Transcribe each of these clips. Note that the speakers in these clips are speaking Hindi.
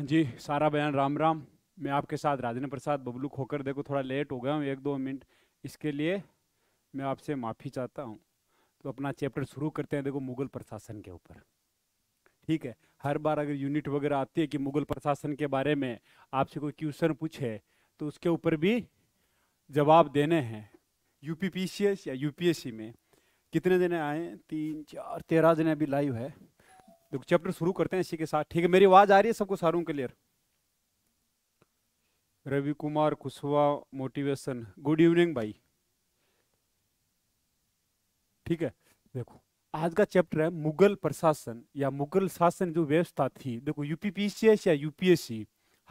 हाँ जी सारा बयान राम राम मैं आपके साथ राजेंद्र प्रसाद बबलू खोकर देखो थोड़ा लेट हो गया हूँ एक दो मिनट इसके लिए मैं आपसे माफ़ी चाहता हूँ तो अपना चैप्टर शुरू करते हैं देखो मुगल प्रशासन के ऊपर ठीक है हर बार अगर यूनिट वगैरह आती है कि मुगल प्रशासन के बारे में आपसे कोई क्वेश्चन पूछे तो उसके ऊपर भी जवाब देने हैं यू या यू में कितने जने आए तीन चार तेरह जने अभी लाइव है देखो चैप्टर शुरू करते हैं इसी के साथ ठीक है मेरी आवाज आ रही है सबको सारों clear Ravi Kumar Kushwaha motivation good evening भाई ठीक है देखो आज का चैप्टर है मुगल प्रशासन या मुगल शासन जो व्यवस्था थी देखो यूपीपीसीएस या यूपीएससी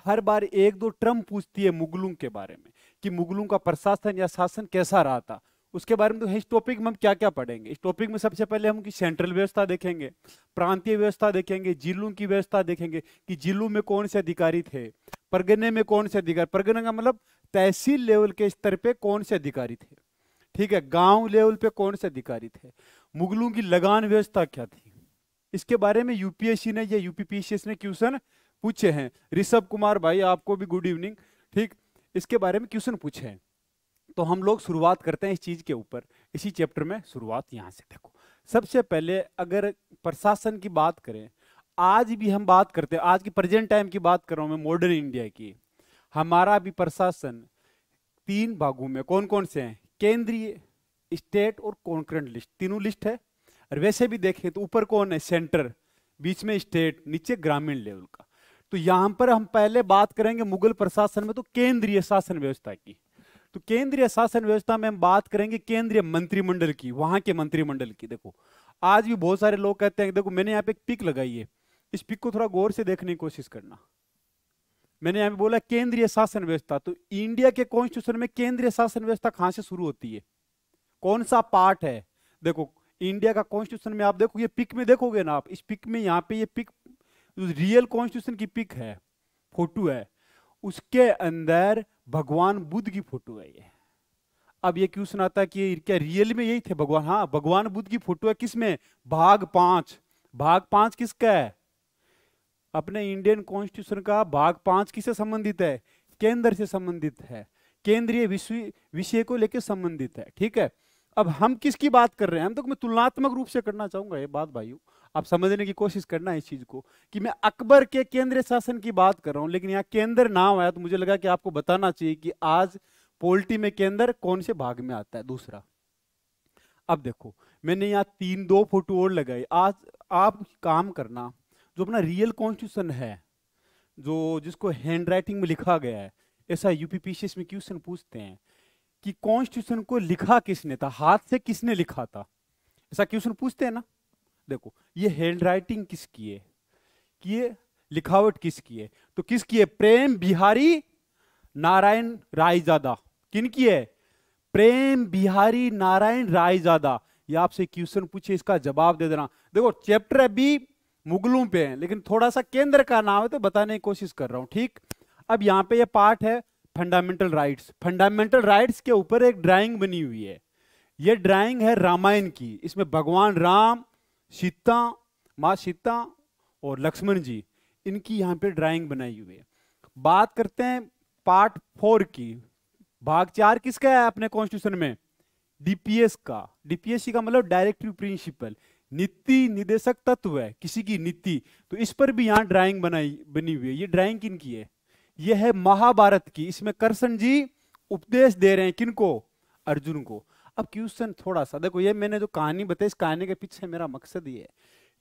हर बार एक दो ट्रम पूछती है मुगलों के बारे में कि मुगलों का प्रशासन या शासन कैसा रहा था उसके बारे में तो इस टॉपिक में हम क्या क्या पढ़ेंगे इस टॉपिक में सबसे पहले हम कि सेंट्रल व्यवस्था देखेंगे प्रांतीय व्यवस्था देखेंगे जिलों की व्यवस्था देखेंगे कि जिलों में कौन से अधिकारी थे परगने में कौन से अधिकारी परगने का मतलब तहसील लेवल के स्तर पे कौन से अधिकारी थे ठीक है गांव लेवल पे कौन से अधिकारी थे मुगलों की लगान व्यवस्था क्या थी इसके बारे में यूपीएससी ने या यूपीपीसीएस ने क्वेश्चन पूछे हैं ऋषभ कुमार भाई आपको भी गुड इवनिंग ठीक इसके बारे में क्वेश्चन पूछे हैं तो हम लोग शुरुआत करते हैं इस चीज़ के ऊपर इसी चैप्टर में शुरुआत यहाँ से देखो सबसे पहले अगर प्रशासन की बात करें आज भी हम बात करते हैं आज की प्रेजेंट टाइम की बात कर रहा हूँ मैं मॉडर्न इंडिया की हमारा भी प्रशासन तीन भागों में कौन कौन से हैं केंद्रीय स्टेट और कॉन्करेंट लिस्ट तीनों लिस्ट है और वैसे भी देखें तो ऊपर कौन है सेंटर बीच में स्टेट नीचे ग्रामीण लेवल का तो यहां पर हम पहले बात करेंगे मुगल प्रशासन में तो केंद्रीय शासन व्यवस्था की तो केंद्रीय शासन व्यवस्था में हम बात करेंगे केंद्रीय मंत्रिमंडल की वहां के मंत्रिमंडल की देखो आज भी बहुत सारे लोग कहते हैं देखो मैंने यहाँ पे एक पिक लगाई है इस पिक को थोड़ा गौर से देखने की कोशिश करना मैंने यहाँ पे बोला केंद्रीय शासन व्यवस्था तो इंडिया के कॉन्स्टिट्यूशन में केंद्रीय शासन व्यवस्था कहां से शुरू होती है कौन सा पार्ट है देखो इंडिया का कॉन्स्टिट्यूशन में आप देखो ये पिक में देखोगे ना आप इस पिक में यहाँ पे ये पिक रियल कॉन्स्टिट्यूशन की पिक है फोटो है उसके अंदर भगवान बुद्ध की फोटो है ये अब ये क्यों सुनाता है कि क्या रियल में यही थे भगवान हाँ भगवान बुद्ध की फोटो है किसमें भाग पांच भाग पांच किसका है अपने इंडियन कॉन्स्टिट्यूशन का भाग पांच किससे संबंधित है केंद्र से संबंधित है केंद्रीय विषय विषय को लेकर संबंधित है ठीक है अब हम किसकी बात कर रहे हैं हम तो मैं तुलनात्मक रूप से करना चाहूंगा ये बात भाइयों आप समझने की कोशिश करना इस चीज को कि मैं अकबर के केंद्र शासन की बात कर रहा हूं लेकिन यहाँ केंद्र नाम आया तो मुझे लगा कि आपको बताना चाहिए कि आज पोल्ट्री में केंद्र कौन से भाग में आता है दूसरा अब देखो मैंने यहाँ तीन दो फोटो और लगाई आज आप काम करना जो अपना रियल कॉन्स्टिट्यूशन है जो जिसको हैंड राइटिंग में लिखा गया है ऐसा यूपीपीसीएस में क्वेश्चन पूछते हैं कि कॉन्स्टिट्यूशन को लिखा किसने था हाथ से किसने लिखा था ऐसा क्वेश्चन पूछते हैं ना देखो ये हैंड राइटिंग किसकी है कि ये लिखावट किसकी है तो किसकी है प्रेम बिहारी नारायण रायजादा किन की है प्रेम बिहारी नारायण रायजादा ये आपसे क्वेश्चन पूछे इसका जवाब दे देना देखो चैप्टर अभी मुगलों पे है लेकिन थोड़ा सा केंद्र का नाम है तो बताने की कोशिश कर रहा हूं ठीक अब यहां पे ये यह पार्ट है फंडामेंटल राइट्स फंडामेंटल राइट्स के ऊपर एक ड्राइंग बनी हुई है ये ड्राइंग है रामायण की इसमें भगवान राम सीता माँ सीता और लक्ष्मण जी इनकी यहाँ पे ड्राइंग बनाई हुई है बात करते हैं पार्ट फोर की भाग चार किसका है अपने कॉन्स्टिट्यूशन में डीपीएस का डीपीएससी का मतलब डायरेक्टिव प्रिंसिपल नीति निदेशक तत्व है किसी की नीति तो इस पर भी यहाँ ड्राइंग बनाई बनी हुई है ये ड्राइंग किन की है यह है महाभारत की इसमें कर्षण जी उपदेश दे रहे हैं किनको अर्जुन को अब क्वेश्चन थोड़ा सा देखो ये मैंने जो कहानी बताई इस कहानी के पीछे मेरा मकसद ये है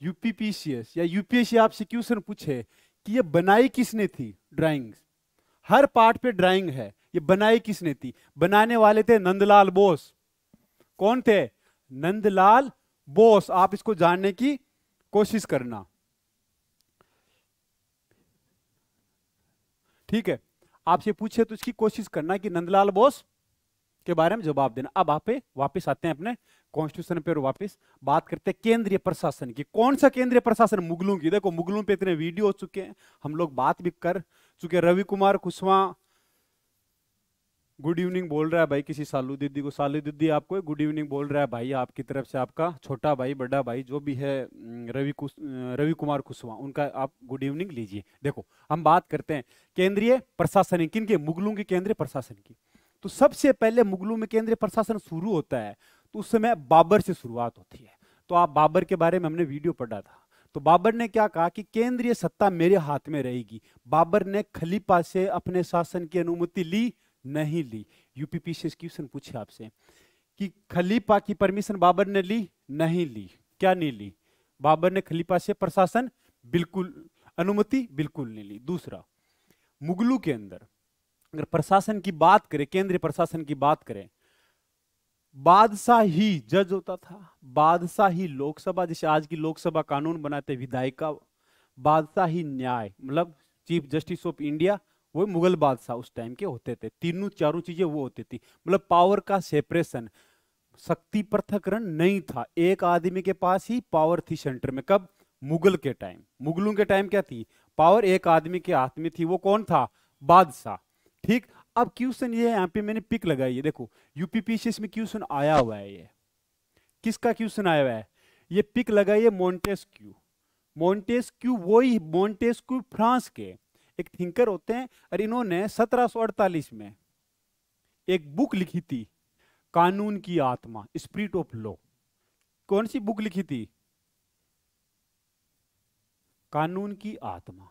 यूपीपीसीएस या यूपीएससी आपसे क्वेश्चन पूछे कि ये बनाई किसने थी ड्राइंग हर पार्ट पे ड्राइंग है ये बनाई किसने थी बनाने वाले थे नंदलाल बोस कौन थे नंदलाल बोस आप इसको जानने की कोशिश करना ठीक है आपसे पूछे तो इसकी कोशिश करना कि नंदलाल बोस के बारे में जवाब देना अब आप वापस आते हैं अपने कॉन्स्टिट्यूशन पे और वापस बात करते हैं केंद्रीय प्रशासन की कौन सा केंद्रीय प्रशासन मुगलों की देखो मुगलों पे इतने वीडियो हो चुके हैं हम लोग बात भी कर चुके रवि कुमार कुशवा गुड इवनिंग बोल रहा है भाई किसी सालू दीदी को सालू दीदी आपको गुड इवनिंग बोल रहा है भाई आपकी तरफ से आपका छोटा भाई बड़ा भाई जो भी है रवि कुश रवि कुमार कुशवाहा उनका आप गुड इवनिंग लीजिए देखो हम बात करते हैं केंद्रीय प्रशासन किन के मुगलों की केंद्रीय प्रशासन की तो सबसे पहले मुगलों में केंद्रीय प्रशासन शुरू होता है तो उस समय बाबर से शुरुआत होती है तो आप बाबर के बारे में हमने वीडियो पढ़ा था तो बाबर ने क्या कहा कि केंद्रीय सत्ता मेरे हाथ में रहेगी बाबर ने खलीफा से अपने शासन की अनुमति ली नहीं ली यूपीपी से क्वेश्चन पूछे आपसे कि खलीफा की परमिशन बाबर ने ली नहीं ली क्या नहीं ली बाबर ने खलीफा से प्रशासन बिल्कुल अनुमति बिल्कुल नहीं ली दूसरा मुगलों के अंदर अगर प्रशासन की बात करें केंद्रीय प्रशासन की बात करें बादशाह ही जज होता था बादशाह ही लोकसभा जैसे आज की लोकसभा कानून बनाते विधायिका बादशाह ही न्याय मतलब चीफ जस्टिस ऑफ इंडिया वो मुगल बादशाह उस टाइम के होते थे तीनों चारों चीजें वो होती थी मतलब पावर का सेपरेशन शक्ति पृथकरण नहीं था एक आदमी के पास ही पावर थी सेंटर में कब मुगल के टाइम मुगलों के टाइम क्या थी पावर एक आदमी के हाथ में थी वो कौन था बादशाह ठीक अब क्वेश्चन ये है यहाँ पे मैंने पिक लगाई है देखो यूपीपीसीएस में क्वेश्चन आया हुआ है ये किसका क्वेश्चन आया हुआ है ये पिक लगाई है मोन्टेस क्यू मोन्टेस क्यू वही मोन्टेस क्यू फ्रांस के एक थिंकर होते हैं और इन्होंने 1748 में एक बुक लिखी थी कानून की आत्मा स्प्रिट ऑफ लॉ कौन सी बुक लिखी थी कानून की आत्मा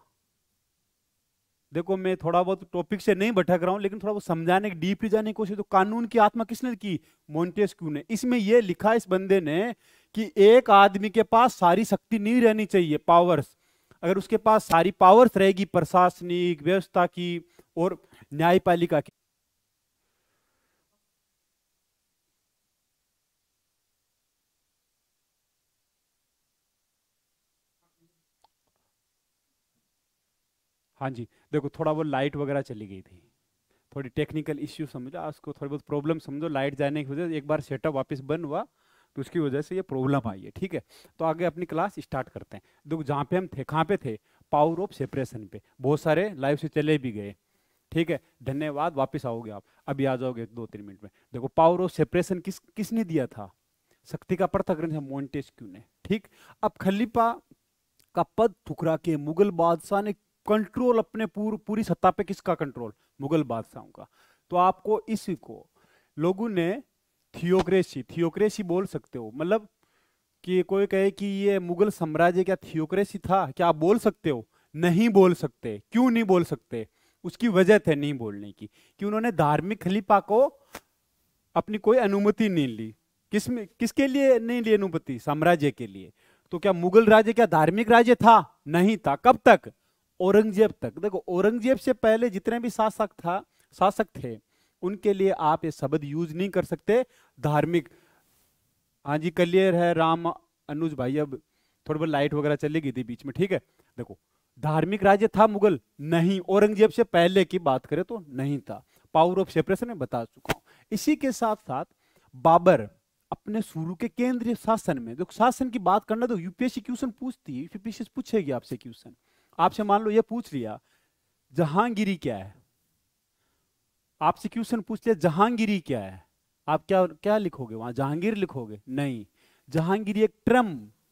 देखो मैं थोड़ा बहुत टॉपिक से नहीं भटक रहा हूँ लेकिन थोड़ा बहुत समझाने की डीपली जाने की कोशिश तो कानून की आत्मा किसने की मोन्टेस्क्यू ने इसमें यह लिखा इस बंदे ने कि एक आदमी के पास सारी शक्ति नहीं रहनी चाहिए पावर्स अगर उसके पास सारी पावर्स रहेगी प्रशासनिक व्यवस्था की और न्यायपालिका की हाँ जी देखो थोड़ा बहुत लाइट वगैरह चली गई थी थोड़ी टेक्निकल इश्यू समझो उसको थोड़ी बहुत प्रॉब्लम समझो लाइट जाने की वजह से एक बार सेटअप वापस बंद हुआ तो उसकी वजह से ये प्रॉब्लम आई है ठीक है तो आगे अपनी क्लास स्टार्ट करते हैं देखो जहाँ पे हम थे कहाँ पे थे पावर ऑफ सेपरेशन पे बहुत सारे लाइव से चले भी गए ठीक है धन्यवाद वापस आओगे आप अभी आ जाओगे दो तीन मिनट में देखो पावर ऑफ सेपरेशन किस किसने दिया था शक्ति का पृथक मोन्टेस्क्यू ने ठीक अब खलीफा का पद ठुकरा के मुगल बादशाह ने कंट्रोल अपने पूर, पूरी सत्ता पे किसका कंट्रोल मुगल बादशाहों का तो आपको इसी को लोगों ने थियोक्रेसी थियोक्रेसी बोल सकते हो मतलब कि कोई कहे कि ये मुगल साम्राज्य क्या थियोक्रेसी था क्या आप बोल सकते हो नहीं बोल सकते क्यों नहीं बोल सकते उसकी वजह थे नहीं बोलने की कि उन्होंने धार्मिक खलीफा को अपनी कोई अनुमति नहीं ली किस किसके लिए नहीं ली अनुमति साम्राज्य के लिए तो क्या मुगल राज्य क्या धार्मिक राज्य था नहीं था कब तक औरंगजेब तक देखो औरंगजेब से पहले जितने भी शासक था शासक थे उनके लिए आप ये शब्द यूज नहीं कर सकते धार्मिक हाँ जी क्लियर है राम अनुज भाई अब थोड़ी बहुत लाइट वगैरह चली गई थी बीच में ठीक है देखो धार्मिक राज्य था मुगल नहीं औरंगजेब से पहले की बात करें तो नहीं था पावर ऑफ सेपरेशन में बता चुका हूँ इसी के साथ साथ बाबर अपने शुरू के केंद्रीय शासन में देखो शासन की बात करना तो यूपीएससी क्वेश्चन पूछती है यूपीएससी पूछेगी आपसे क्वेश्चन आपसे मान लो ये पूछ लिया जहांगीरी क्या है आपसे क्वेश्चन पूछ लिया जहांगीरी क्या है आप क्या क्या लिखोगे वहां जहांगीर लिखोगे नहीं जहांगीरी एक ट्रम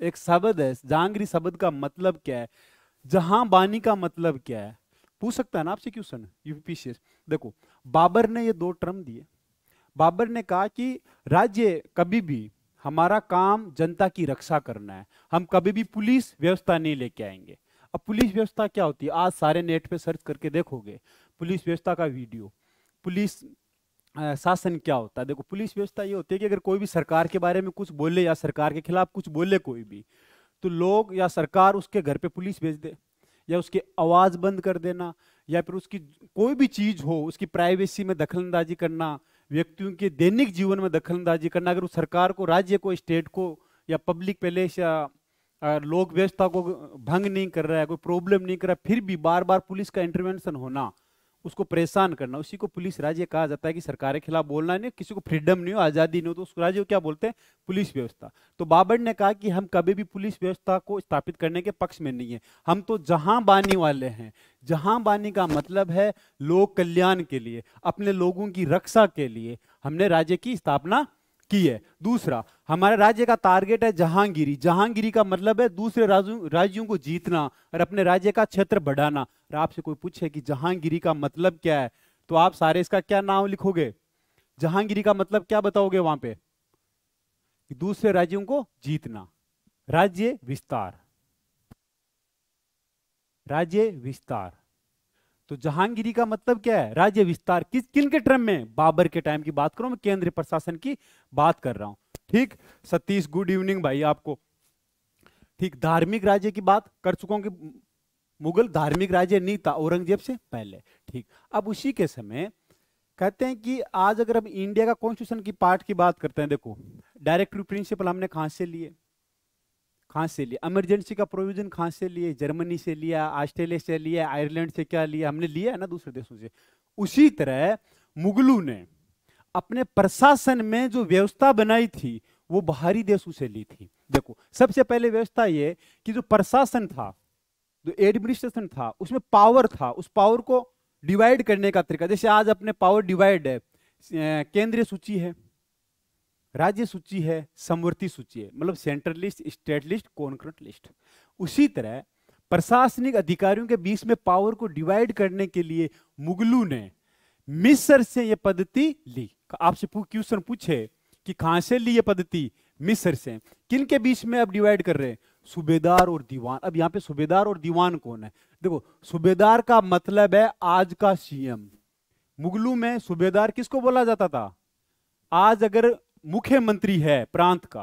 एक शब्द है जहांगीरी शब्द का मतलब क्या है जहां बानी का मतलब क्या है पूछ सकता है ना आपसे क्वेश्चन यूपीपीसी देखो बाबर ने ये दो ट्रम दिए बाबर ने कहा कि राज्य कभी भी हमारा काम जनता की रक्षा करना है हम कभी भी पुलिस व्यवस्था नहीं लेके आएंगे अब पुलिस व्यवस्था क्या होती है आज सारे नेट पे सर्च करके देखोगे पुलिस व्यवस्था का वीडियो पुलिस शासन क्या होता है देखो पुलिस व्यवस्था ये होती है कि अगर कोई भी सरकार के बारे में कुछ बोले या सरकार के खिलाफ कुछ बोले कोई भी तो लोग या सरकार उसके घर पे पुलिस भेज दे या उसकी आवाज़ बंद कर देना या फिर उसकी कोई भी चीज़ हो उसकी प्राइवेसी में दखलंदाजी करना व्यक्तियों के दैनिक जीवन में दखलंदाजी करना अगर उस सरकार को राज्य को स्टेट को या पब्लिक पैलेस या लोक व्यवस्था को भंग नहीं कर रहा है कोई प्रॉब्लम नहीं कर रहा फिर भी बार बार पुलिस का इंटरवेंशन होना उसको परेशान करना उसी को पुलिस राज्य कहा जाता है कि सरकार के खिलाफ बोलना नहीं किसी को फ्रीडम नहीं हो आज़ादी नहीं हो तो उसको राज्य को क्या बोलते हैं पुलिस व्यवस्था तो बाबर ने कहा कि हम कभी भी पुलिस व्यवस्था को स्थापित करने के पक्ष में नहीं है हम तो जहां बानी वाले हैं जहां बानी का मतलब है लोक कल्याण के लिए अपने लोगों की रक्षा के लिए हमने राज्य की स्थापना की है दूसरा हमारे राज्य का टारगेट है जहांगीरी जहांगीरी का मतलब है दूसरे राज्यों को जीतना और अपने राज्य का क्षेत्र बढ़ाना और आपसे कोई पूछे कि जहांगीरी का मतलब क्या है तो आप सारे इसका क्या नाम लिखोगे जहांगीरी का मतलब क्या बताओगे वहां पे दूसरे राज्यों को जीतना राज्य विस्तार राज्य विस्तार तो जहांगीरी का मतलब क्या है राज्य विस्तार किस किन के क्रम में बाबर के टाइम की बात करूं मैं केंद्रीय प्रशासन की बात कर रहा हूं ठीक सतीश गुड इवनिंग भाई आपको ठीक धार्मिक राज्य की बात कर चुका हूं कि मुगल धार्मिक राज्य नहीं था औरंगजेब से पहले ठीक अब उसी के समय कहते हैं कि आज अगर हम इंडिया का कॉन्स्टिट्यूशन की पार्ट की बात करते हैं देखो डायरेक्ट प्रिंसिपल हमने कहां से लिए कहाँ से लिया इमरजेंसी का प्रोविजन कहाँ से लिए जर्मनी से लिया ऑस्ट्रेलिया से लिया आयरलैंड से क्या लिया हमने लिया है ना दूसरे देशों से उसी तरह मुगलों ने अपने प्रशासन में जो व्यवस्था बनाई थी वो बाहरी देशों से ली थी देखो सबसे पहले व्यवस्था ये कि जो प्रशासन था जो एडमिनिस्ट्रेशन था उसमें पावर था उस पावर को डिवाइड करने का तरीका जैसे आज अपने पावर डिवाइड है केंद्रीय सूची है राज्य सूची है समवर्ती सूची है मतलब central list state list concrete list उसी तरह प्रशासनिक अधिकारियों के बीच में पावर को डिवाइड करने के लिए मुगलू ने मिसर से यह पद्धति ली आपसे क्वेश्चन पूछे कि कहां से ली यह पद्धति मिसर से किन के बीच में अब डिवाइड कर रहे हैं सूबेदार और दीवान अब यहां पे सूबेदार और दीवान कौन है देखो सूबेदार का मतलब है आज का सीएम मुगलू में सूबेदार किसको बोला जाता था आज अगर मुख्यमंत्री है प्रांत का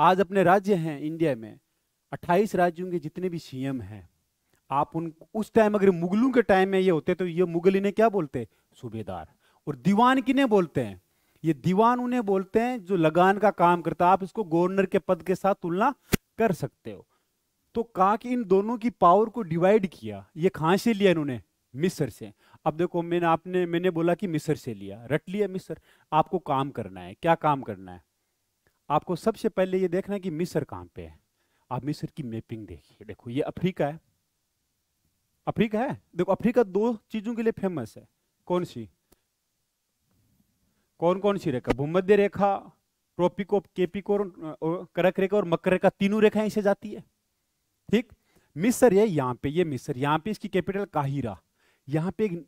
आज अपने राज्य हैं इंडिया में 28 राज्यों के जितने भी सीएम हैं आप उन उस टाइम अगर मुगलों के टाइम में ये होते तो ये मुगल इन्हें क्या बोलते सूबेदार और दीवान किन्हें बोलते हैं ये दीवान उन्हें बोलते हैं जो लगान का काम करता आप इसको गवर्नर के पद के साथ तुलना कर सकते हो तो कहा कि इन दोनों की पावर को डिवाइड किया ये कहां से लिया इन्होंने मिस्र से अब देखो मैंने आपने मैंने बोला कि मिसर से लिया रट लिया मिसर आपको काम करना है क्या काम करना है आपको सबसे पहले ये देखना है कि मिसर कहाँ पे है आप मिसर की मैपिंग देखिए देखो ये अफ्रीका है अफ्रीका है देखो अफ्रीका दो चीजों के लिए फेमस है कौन सी कौन कौन सी रेखा भूमध्य रेखा ट्रोपिको केपिको करक रेखा और मकर रेखा तीनों रेखाएं इसे जाती है ठीक मिसर है यहाँ पे ये मिसर यहाँ पे इसकी कैपिटल काहिरा यहाँ पे एक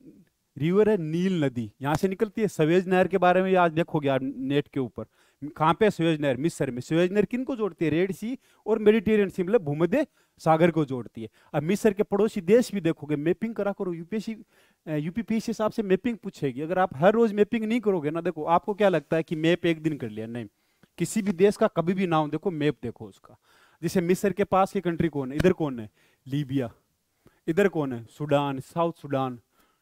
रिवर है नील नदी यहाँ से निकलती है सवेज नहर के बारे में आज देखोगे आप नेट के ऊपर कहाँ पे सवेज नहर मिस्र में सवेज नहर किन को जोड़ती है रेड सी और मेडिटेरियन सी मतलब भूमध्य सागर को जोड़ती है अब मिस्र के पड़ोसी देश भी देखोगे मैपिंग करा करो यूपीएससी यूपीपीएससी हिसाब से मैपिंग पूछेगी अगर आप हर रोज मैपिंग नहीं करोगे ना देखो आपको क्या लगता है कि मैप एक दिन कर लिया नहीं किसी भी देश का कभी भी नाम देखो मैप देखो उसका जैसे मिस्र के पास की कंट्री कौन है इधर कौन है लीबिया इधर कौन है सूडान साउथ सूडान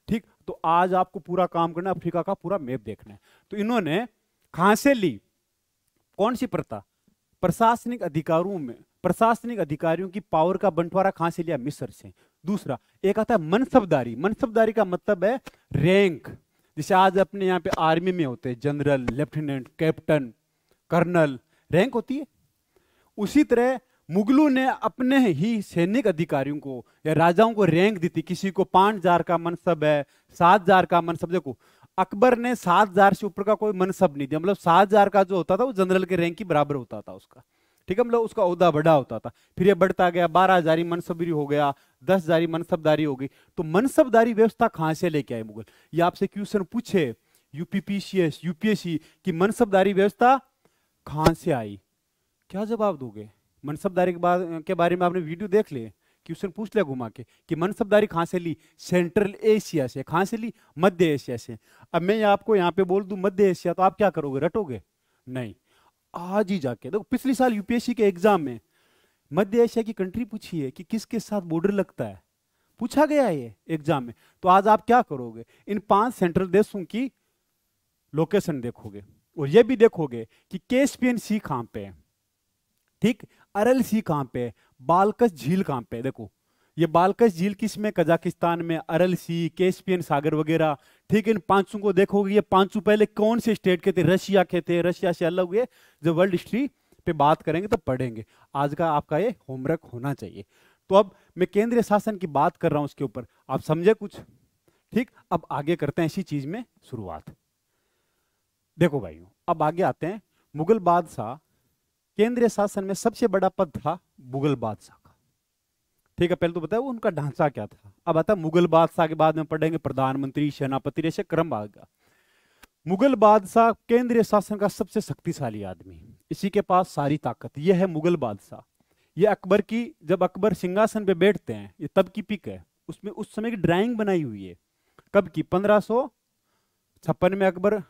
ठीक तो आज आपको पूरा काम करना अफ्रीका का पूरा मैप देखना है तो इन्होंने कहां से ली कौन सी प्रथा प्रशासनिक अधिकारों में प्रशासनिक अधिकारियों की पावर का बंटवारा कहां से लिया मिस्र से दूसरा एक आता है मनसबदारी मनसबदारी का मतलब है रैंक जैसे आज अपने यहाँ पे आर्मी में होते हैं general lieutenant captain colonel rank होती है उसी तरह मुगलों ने अपने ही सैनिक अधिकारियों को या राजाओं को रैंक दी थी किसी को पांच हजार का मनसब है सात हजार का मनसब देखो अकबर ने सात हजार से ऊपर का कोई मनसब नहीं दिया मतलब सात हजार का जो होता था वो जनरल के रैंक के बराबर होता था उसका ठीक है मतलब उसका अहदा बड़ा होता था फिर ये बढ़ता गया बारह हजारी मनसबरी हो गया दस हजारी मनसबदारी हो गई तो मनसबदारी व्यवस्था कहाँ से लेके आए मुगल ये आपसे क्वेश्चन पूछे यूपीपीसीएस यूपीएससी की मनसबदारी व्यवस्था कहाँ से आई क्या जवाब दोगे मनसबदारी के बाद के बारे में आपने वीडियो देख लिए क्वेश्चन पूछ लिया घुमा के कि मनसबदारी कहाँ से ली सेंट्रल एशिया से कहाँ से ली मध्य एशिया से अब मैं आपको यहाँ पे बोल दूँ मध्य एशिया तो आप क्या करोगे रटोगे नहीं आज ही जाके देखो पिछले साल यूपीएससी के एग्जाम में मध्य एशिया की कंट्री पूछी है कि किसके साथ बॉर्डर लगता है पूछा गया है ये एग्जाम में तो आज आप क्या करोगे इन पांच सेंट्रल देशों की लोकेशन देखोगे और ये भी देखोगे कि एन सी कहाँ पे है ठीक अरल सी कहाँ पे बालकस झील कहाँ पे देखो ये बालकस झील किस में कजाकिस्तान में अरल सी केस्पियन सागर वगैरह ठीक इन पांचों को देखोगे ये पांचों पहले कौन से स्टेट के थे रशिया के थे रशिया से अलग हुए जब वर्ल्ड हिस्ट्री पे बात करेंगे तो पढ़ेंगे आज का आपका ये होमवर्क होना चाहिए तो अब मैं केंद्रीय शासन की बात कर रहा हूं उसके ऊपर आप समझे कुछ ठीक अब आगे करते हैं इसी चीज में शुरुआत देखो भाइयों अब आगे आते हैं मुगल बादशाह केंद्रीय शासन में सबसे बड़ा पद था मुगल बादशाह का ठीक है पहले तो बताया उनका ढांचा क्या था अब आता मुगल बादशाह के बाद में पढ़ेंगे प्रधानमंत्री सेनापति जैसे क्रम आएगा मुगल बादशाह केंद्रीय शासन का सबसे शक्तिशाली आदमी इसी के पास सारी ताकत यह है मुगल बादशाह ये अकबर की जब अकबर सिंहासन पे बैठते हैं ये तब की पिक है उसमें उस समय की ड्राइंग बनाई हुई है कब की पंद्रह छप्पन में अकबर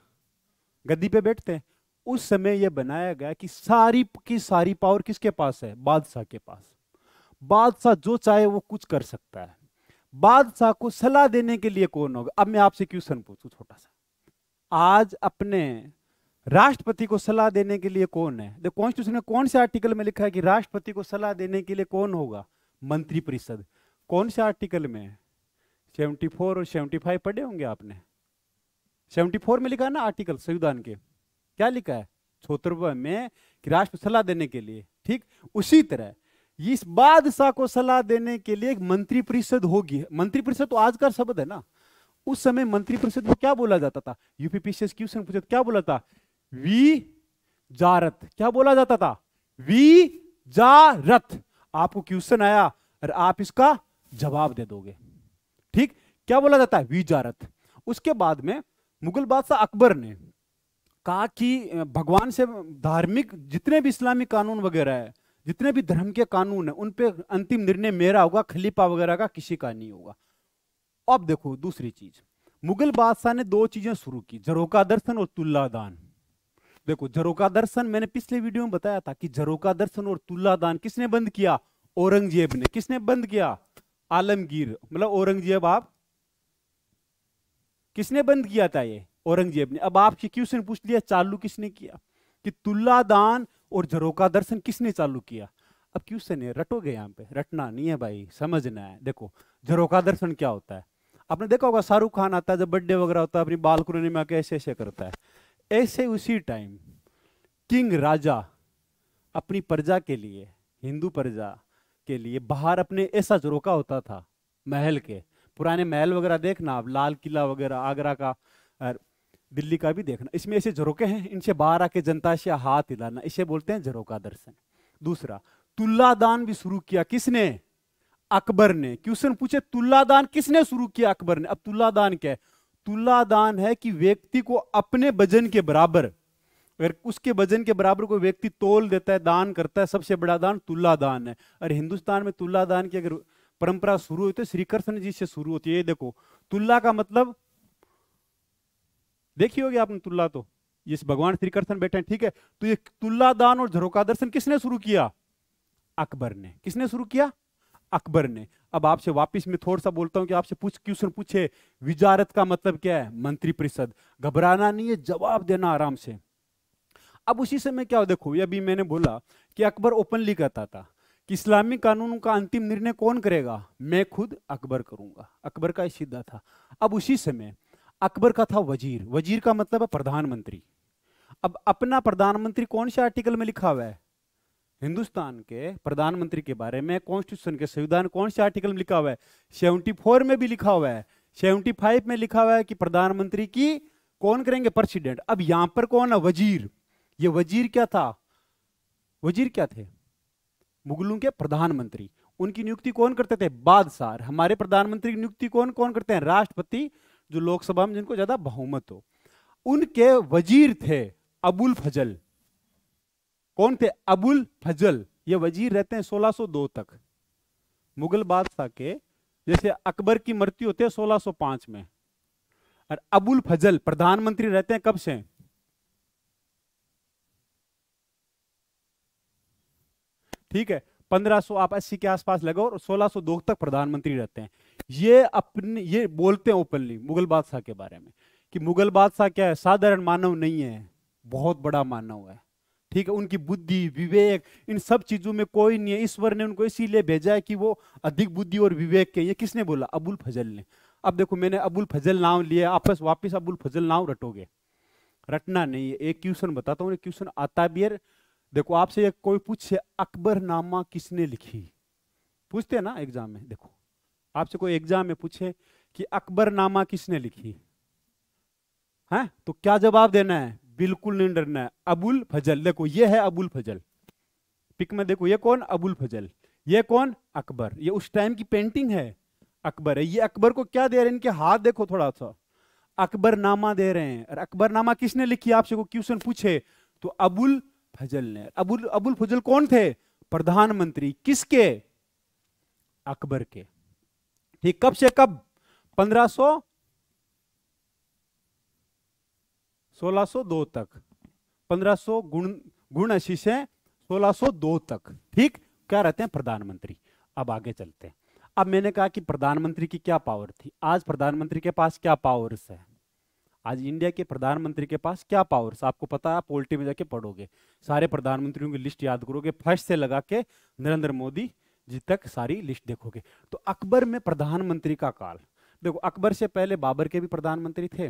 गद्दी पे बैठते हैं उस समय यह बनाया गया कि सारी की सारी पावर किसके पास है बादशाह के पास बादशाह जो चाहे वो कुछ कर सकता है बादशाह को सलाह देने के लिए कौन होगा अब मैं आपसे क्वेश्चन पूछू छोटा सा आज अपने राष्ट्रपति को सलाह देने के लिए कौन है देखो कॉन्स्टिट्यूशन में कौन से आर्टिकल में लिखा है कि राष्ट्रपति को सलाह देने के लिए कौन होगा मंत्रिपरिषद कौन से आर्टिकल में सेवेंटी फोर और सेवेंटी फाइव पढ़े होंगे आपने सेवेंटी फोर में लिखा है ना आर्टिकल संविधान के क्या लिखा है छोत्रव में कि राष्ट्र को सलाह देने के लिए ठीक उसी तरह इस बादशाह को सलाह देने के लिए एक मंत्रिपरिषद होगी मंत्रिपरिषद तो आज का शब्द है ना उस समय मंत्रिपरिषद में क्या बोला जाता था यूपीपीसीएस क्वेश्चन पूछे क्या बोला था वी जारत क्या बोला जाता था वी जारत आपको क्वेश्चन आया और आप इसका जवाब दे दोगे ठीक क्या बोला जाता है वी जारत उसके बाद में मुगल बादशाह अकबर ने कहा कि भगवान से धार्मिक जितने भी इस्लामिक कानून वगैरह है जितने भी धर्म के कानून है उन पे अंतिम निर्णय मेरा होगा खलीफा वगैरह का किसी का नहीं होगा अब देखो दूसरी चीज मुगल बादशाह ने दो चीजें शुरू की जरोका दर्शन और तुल्ला दान देखो जरोका दर्शन मैंने पिछले वीडियो में बताया था कि जरोका दर्शन और तुल्ला दान किसने बंद किया औरंगजेब ने किसने बंद किया आलमगीर मतलब औरंगजेब आप किसने बंद किया था ये औरंगजेब ने अब आपसे क्वेश्चन पूछ लिया चालू किसने किया कि तुल्ला दान और झरोका दर्शन किसने चालू किया अब क्वेश्चन है रटोगे यहाँ पे रटना नहीं है भाई समझना है देखो झरोका दर्शन क्या होता है आपने देखा होगा शाहरुख खान आता है जब बर्थडे वगैरह होता है अपनी बालकुनी में आके ऐसे ऐसे करता है ऐसे उसी टाइम किंग राजा अपनी प्रजा के लिए हिंदू प्रजा के लिए बाहर अपने ऐसा झरोका होता था महल के पुराने महल वगैरह देखना आप लाल किला वगैरह आगरा का दिल्ली का भी देखना इसमें ऐसे झरोके हैं इनसे बाहर आके जनता से हाथ हिलाना इसे बोलते हैं झरोका दर्शन दूसरा तुल्लादान भी शुरू किया किसने अकबर ने क्वेश्चन पूछे तुल्लादान किसने शुरू किया अकबर ने अब तुल्लादान क्या है तुल्लादान है कि व्यक्ति को अपने वजन के बराबर अगर उसके वजन के बराबर कोई व्यक्ति तोल देता है दान करता है सबसे बड़ा दान तुल्लादान है और हिंदुस्तान में तुल्लादान की अगर परंपरा शुरू होती तो है श्री कृष्ण जी से शुरू होती है ये देखो तुल्ला का मतलब देखी होगी आपने तुल्ला तो ये भगवान श्री कृष्ण बैठे हैं ठीक है तो ये तुल्ला दान और झरोका दर्शन किसने शुरू किया अकबर ने किसने शुरू किया अकबर ने अब आपसे वापस मैं थोड़ा सा बोलता हूं कि आपसे पूछ क्वेश्चन पूछे विजारत का मतलब क्या है मंत्री परिषद घबराना नहीं है जवाब देना आराम से अब उसी समय क्या देखो ये अभी मैंने बोला कि अकबर ओपनली कहता था कि इस्लामी कानून का अंतिम निर्णय कौन करेगा मैं खुद अकबर करूंगा अकबर का ये सीधा था अब उसी समय अकबर का था वजीर वजीर का मतलब है प्रधानमंत्री अब अपना प्रधानमंत्री कौन से आर्टिकल में लिखा हुआ है हिंदुस्तान के प्रधानमंत्री के बारे में कॉन्स्टिट्यूशन के संविधान कौन से आर्टिकल में लिखा हुआ है सेवेंटी फोर में भी लिखा हुआ है सेवेंटी फाइव में लिखा हुआ है कि प्रधानमंत्री की कौन करेंगे प्रेसिडेंट अब यहां पर कौन है वजीर ये वजीर क्या था वजीर क्या थे मुगलों के प्रधानमंत्री उनकी नियुक्ति कौन करते थे बादशाह हमारे प्रधानमंत्री की नियुक्ति कौन कौन करते हैं राष्ट्रपति जो लोकसभा में जिनको ज्यादा बहुमत हो उनके वजीर थे अबुल फजल कौन थे अबुल फजल ये वजीर रहते हैं 1602 तक मुगल बादशाह के जैसे अकबर की मृत्यु होती है 1605 में और अबुल फजल प्रधानमंत्री रहते हैं कब से ठीक है पंद्रह आप अस्सी के आसपास लगाओ और 1602 तक प्रधानमंत्री रहते हैं ये अपने ये बोलते हैं ओपनली मुगल बादशाह के बारे में कि मुगल बादशाह क्या है साधारण मानव नहीं है बहुत बड़ा मानव है ठीक है उनकी बुद्धि विवेक इन सब चीजों में कोई नहीं है ईश्वर ने उनको इसीलिए भेजा है कि वो अधिक बुद्धि और विवेक के ये किसने बोला अबुल फजल ने अब देखो मैंने अबुल फजल नाम लिया आपस वापस अबुल फजल नाम रटोगे रटना नहीं है एक क्वेश्चन बताता हूँ क्वेश्चन आता भी है देखो आपसे कोई पूछे अकबर नामा किसने लिखी पूछते हैं ना एग्जाम में देखो आपसे कोई एग्जाम में पूछे कि अकबरनामा किसने लिखी है तो क्या जवाब देना है बिल्कुल नहीं डरना है अबुल फजल देखो ये है अबुल फजल पिक में देखो ये कौन अबुल फजल ये कौन अकबर ये उस टाइम की पेंटिंग है अकबर है ये अकबर को क्या दे रहे हैं इनके हाथ देखो थोड़ा सा अकबरनामा दे रहे हैं और अकबरनामा किसने लिखी आपसे को क्वेश्चन पूछे तो अबुल फजल ने अबुल अबुल फजल कौन थे प्रधानमंत्री किसके अकबर के ठीक कब से कब पंद्रह सो सोलह सो दो तक पंद्रह सो गुण गुण अस्सी से सोलह सो दो तक ठीक क्या रहते हैं प्रधानमंत्री अब आगे चलते हैं अब मैंने कहा कि प्रधानमंत्री की क्या पावर थी आज प्रधानमंत्री के पास क्या पावर्स है आज इंडिया के प्रधानमंत्री के पास क्या पावर्स आपको पता है पोल्टी में जाके पढ़ोगे सारे प्रधानमंत्रियों की लिस्ट याद करोगे फर्स्ट से लगा के नरेंद्र मोदी जी तक सारी लिस्ट देखोगे तो अकबर में प्रधानमंत्री का काल देखो अकबर से पहले बाबर के भी प्रधानमंत्री थे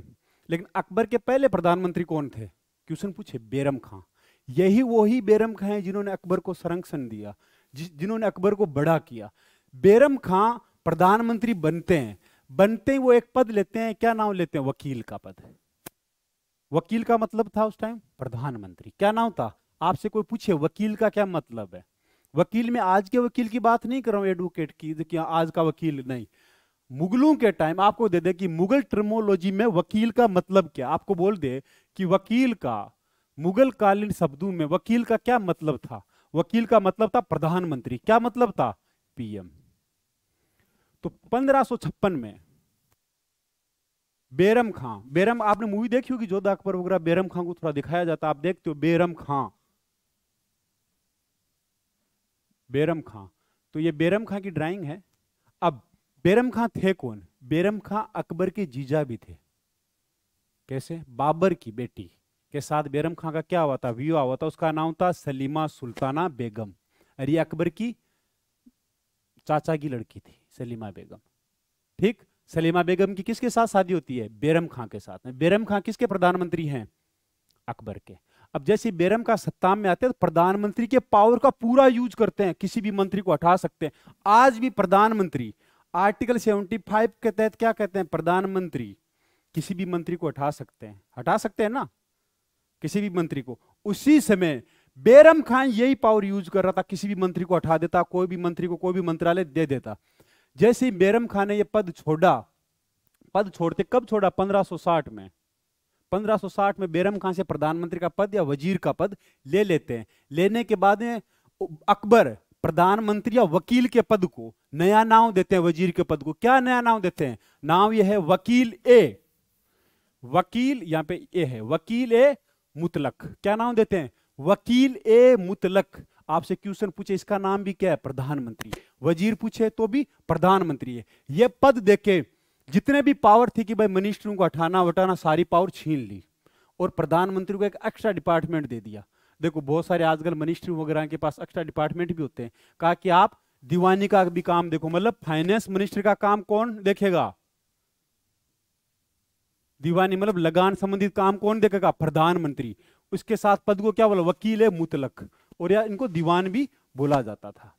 लेकिन अकबर के पहले प्रधानमंत्री कौन थे क्वेश्चन पूछे बेरम खां यही वही बेरम खां हैं जिन्होंने अकबर को संरक्षण दिया जिन्होंने अकबर को बड़ा किया बेरम खां प्रधानमंत्री बनते हैं बनते ही वो एक पद लेते हैं क्या नाम लेते हैं वकील का पद वकील का मतलब था उस टाइम प्रधानमंत्री क्या नाम था आपसे कोई पूछे वकील का क्या मतलब है वकील में आज के वकील की बात नहीं कर रहा हूँ एडवोकेट की कि हाँ, आज का वकील नहीं मुगलों के टाइम आपको दे दे कि मुगल ट्रमोलॉजी में वकील का मतलब क्या आपको बोल दे कि वकील का मुगल कालीन शब्दों में वकील का क्या मतलब था वकील का मतलब था प्रधानमंत्री क्या मतलब था पीएम तो पंद्रह में बेरम खां बेरम आपने मूवी देखी होगी जोधा अकबर वगैरह बेरम खां को थोड़ा दिखाया जाता आप देखते हो बेरम खां बेरम खां तो ये बेरम खां की ड्राइंग है अब बेरम खां थे कौन बेरम खां अकबर के जीजा भी थे कैसे बाबर की बेटी के साथ बेरम खां का क्या हुआ था विवाह हुआ था उसका नाम था सलीमा सुल्ताना बेगम अरे अकबर की चाचा की लड़की थी सलीमा बेगम ठीक सलीमा बेगम की किसके साथ शादी होती है बेरम खां के साथ बेरम खां किसके प्रधानमंत्री हैं अकबर के अब जैसे बेरम का सत्ता में आते हैं तो प्रधानमंत्री के पावर का पूरा यूज करते हैं किसी भी मंत्री को हटा सकते हैं आज भी प्रधानमंत्री आर्टिकल 75 के तहत क्या कहते हैं प्रधानमंत्री किसी भी मंत्री को हटा सकते हैं हटा सकते हैं ना किसी भी मंत्री को उसी समय बेरम खान यही पावर यूज कर रहा था किसी भी मंत्री को हटा देता कोई भी मंत्री को कोई भी मंत्रालय दे देता जैसे ही बेरम खान ने यह पद छोड़ा पद छोड़ते कब छोड़ा पंद्रह में 1560 में बेरम खां से प्रधानमंत्री का पद या वजीर का पद ले लेते हैं लेने के बाद में अकबर प्रधानमंत्री या वकील के पद को नया नाम देते हैं वजीर के पद को क्या नया नाम देते हैं नाम यह है वकील ए वकील यहां पे ए है वकील ए मुतलक क्या नाम देते हैं वकील ए मुतलक आपसे क्वेश्चन पूछे इसका नाम भी क्या है प्रधानमंत्री वजीर पूछे तो भी प्रधानमंत्री है यह पद देखे जितने भी पावर थी कि भाई मिनिस्टरों को हटाना वटाना सारी पावर छीन ली और प्रधानमंत्री को एक एक्स्ट्रा डिपार्टमेंट दे दिया देखो बहुत सारे आजकल मिनिस्ट्री वगैरह के पास एक्स्ट्रा डिपार्टमेंट भी होते हैं कहा कि आप दीवानी का भी काम देखो मतलब फाइनेंस मिनिस्टर का काम कौन देखेगा दीवानी मतलब लगान संबंधित काम कौन देखेगा प्रधानमंत्री उसके साथ पद को क्या बोला वकील है मुतलक और या इनको दीवान भी बोला जाता था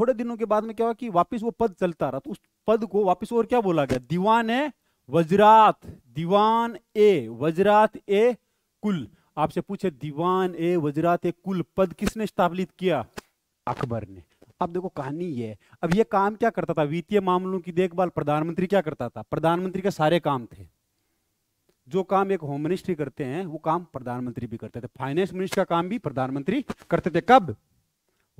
थोड़े दिनों के बाद में क्या हुआ कि वापस वो पद चलता रहा तो उस पद को वापस और क्या बोला गया दीवान है वजरात दीवान ए वजरात ए कुल आपसे पूछे दीवान ए वज्रात ए कुल पद किसने स्थापित किया अकबर ने अब देखो कहानी ये अब ये काम क्या करता था वित्तीय मामलों की देखभाल प्रधानमंत्री क्या करता था प्रधानमंत्री के सारे काम थे जो काम एक होम मिनिस्ट्री करते हैं वो काम प्रधानमंत्री भी करते थे फाइनेंस मिनिस्टर का काम भी प्रधानमंत्री करते थे कब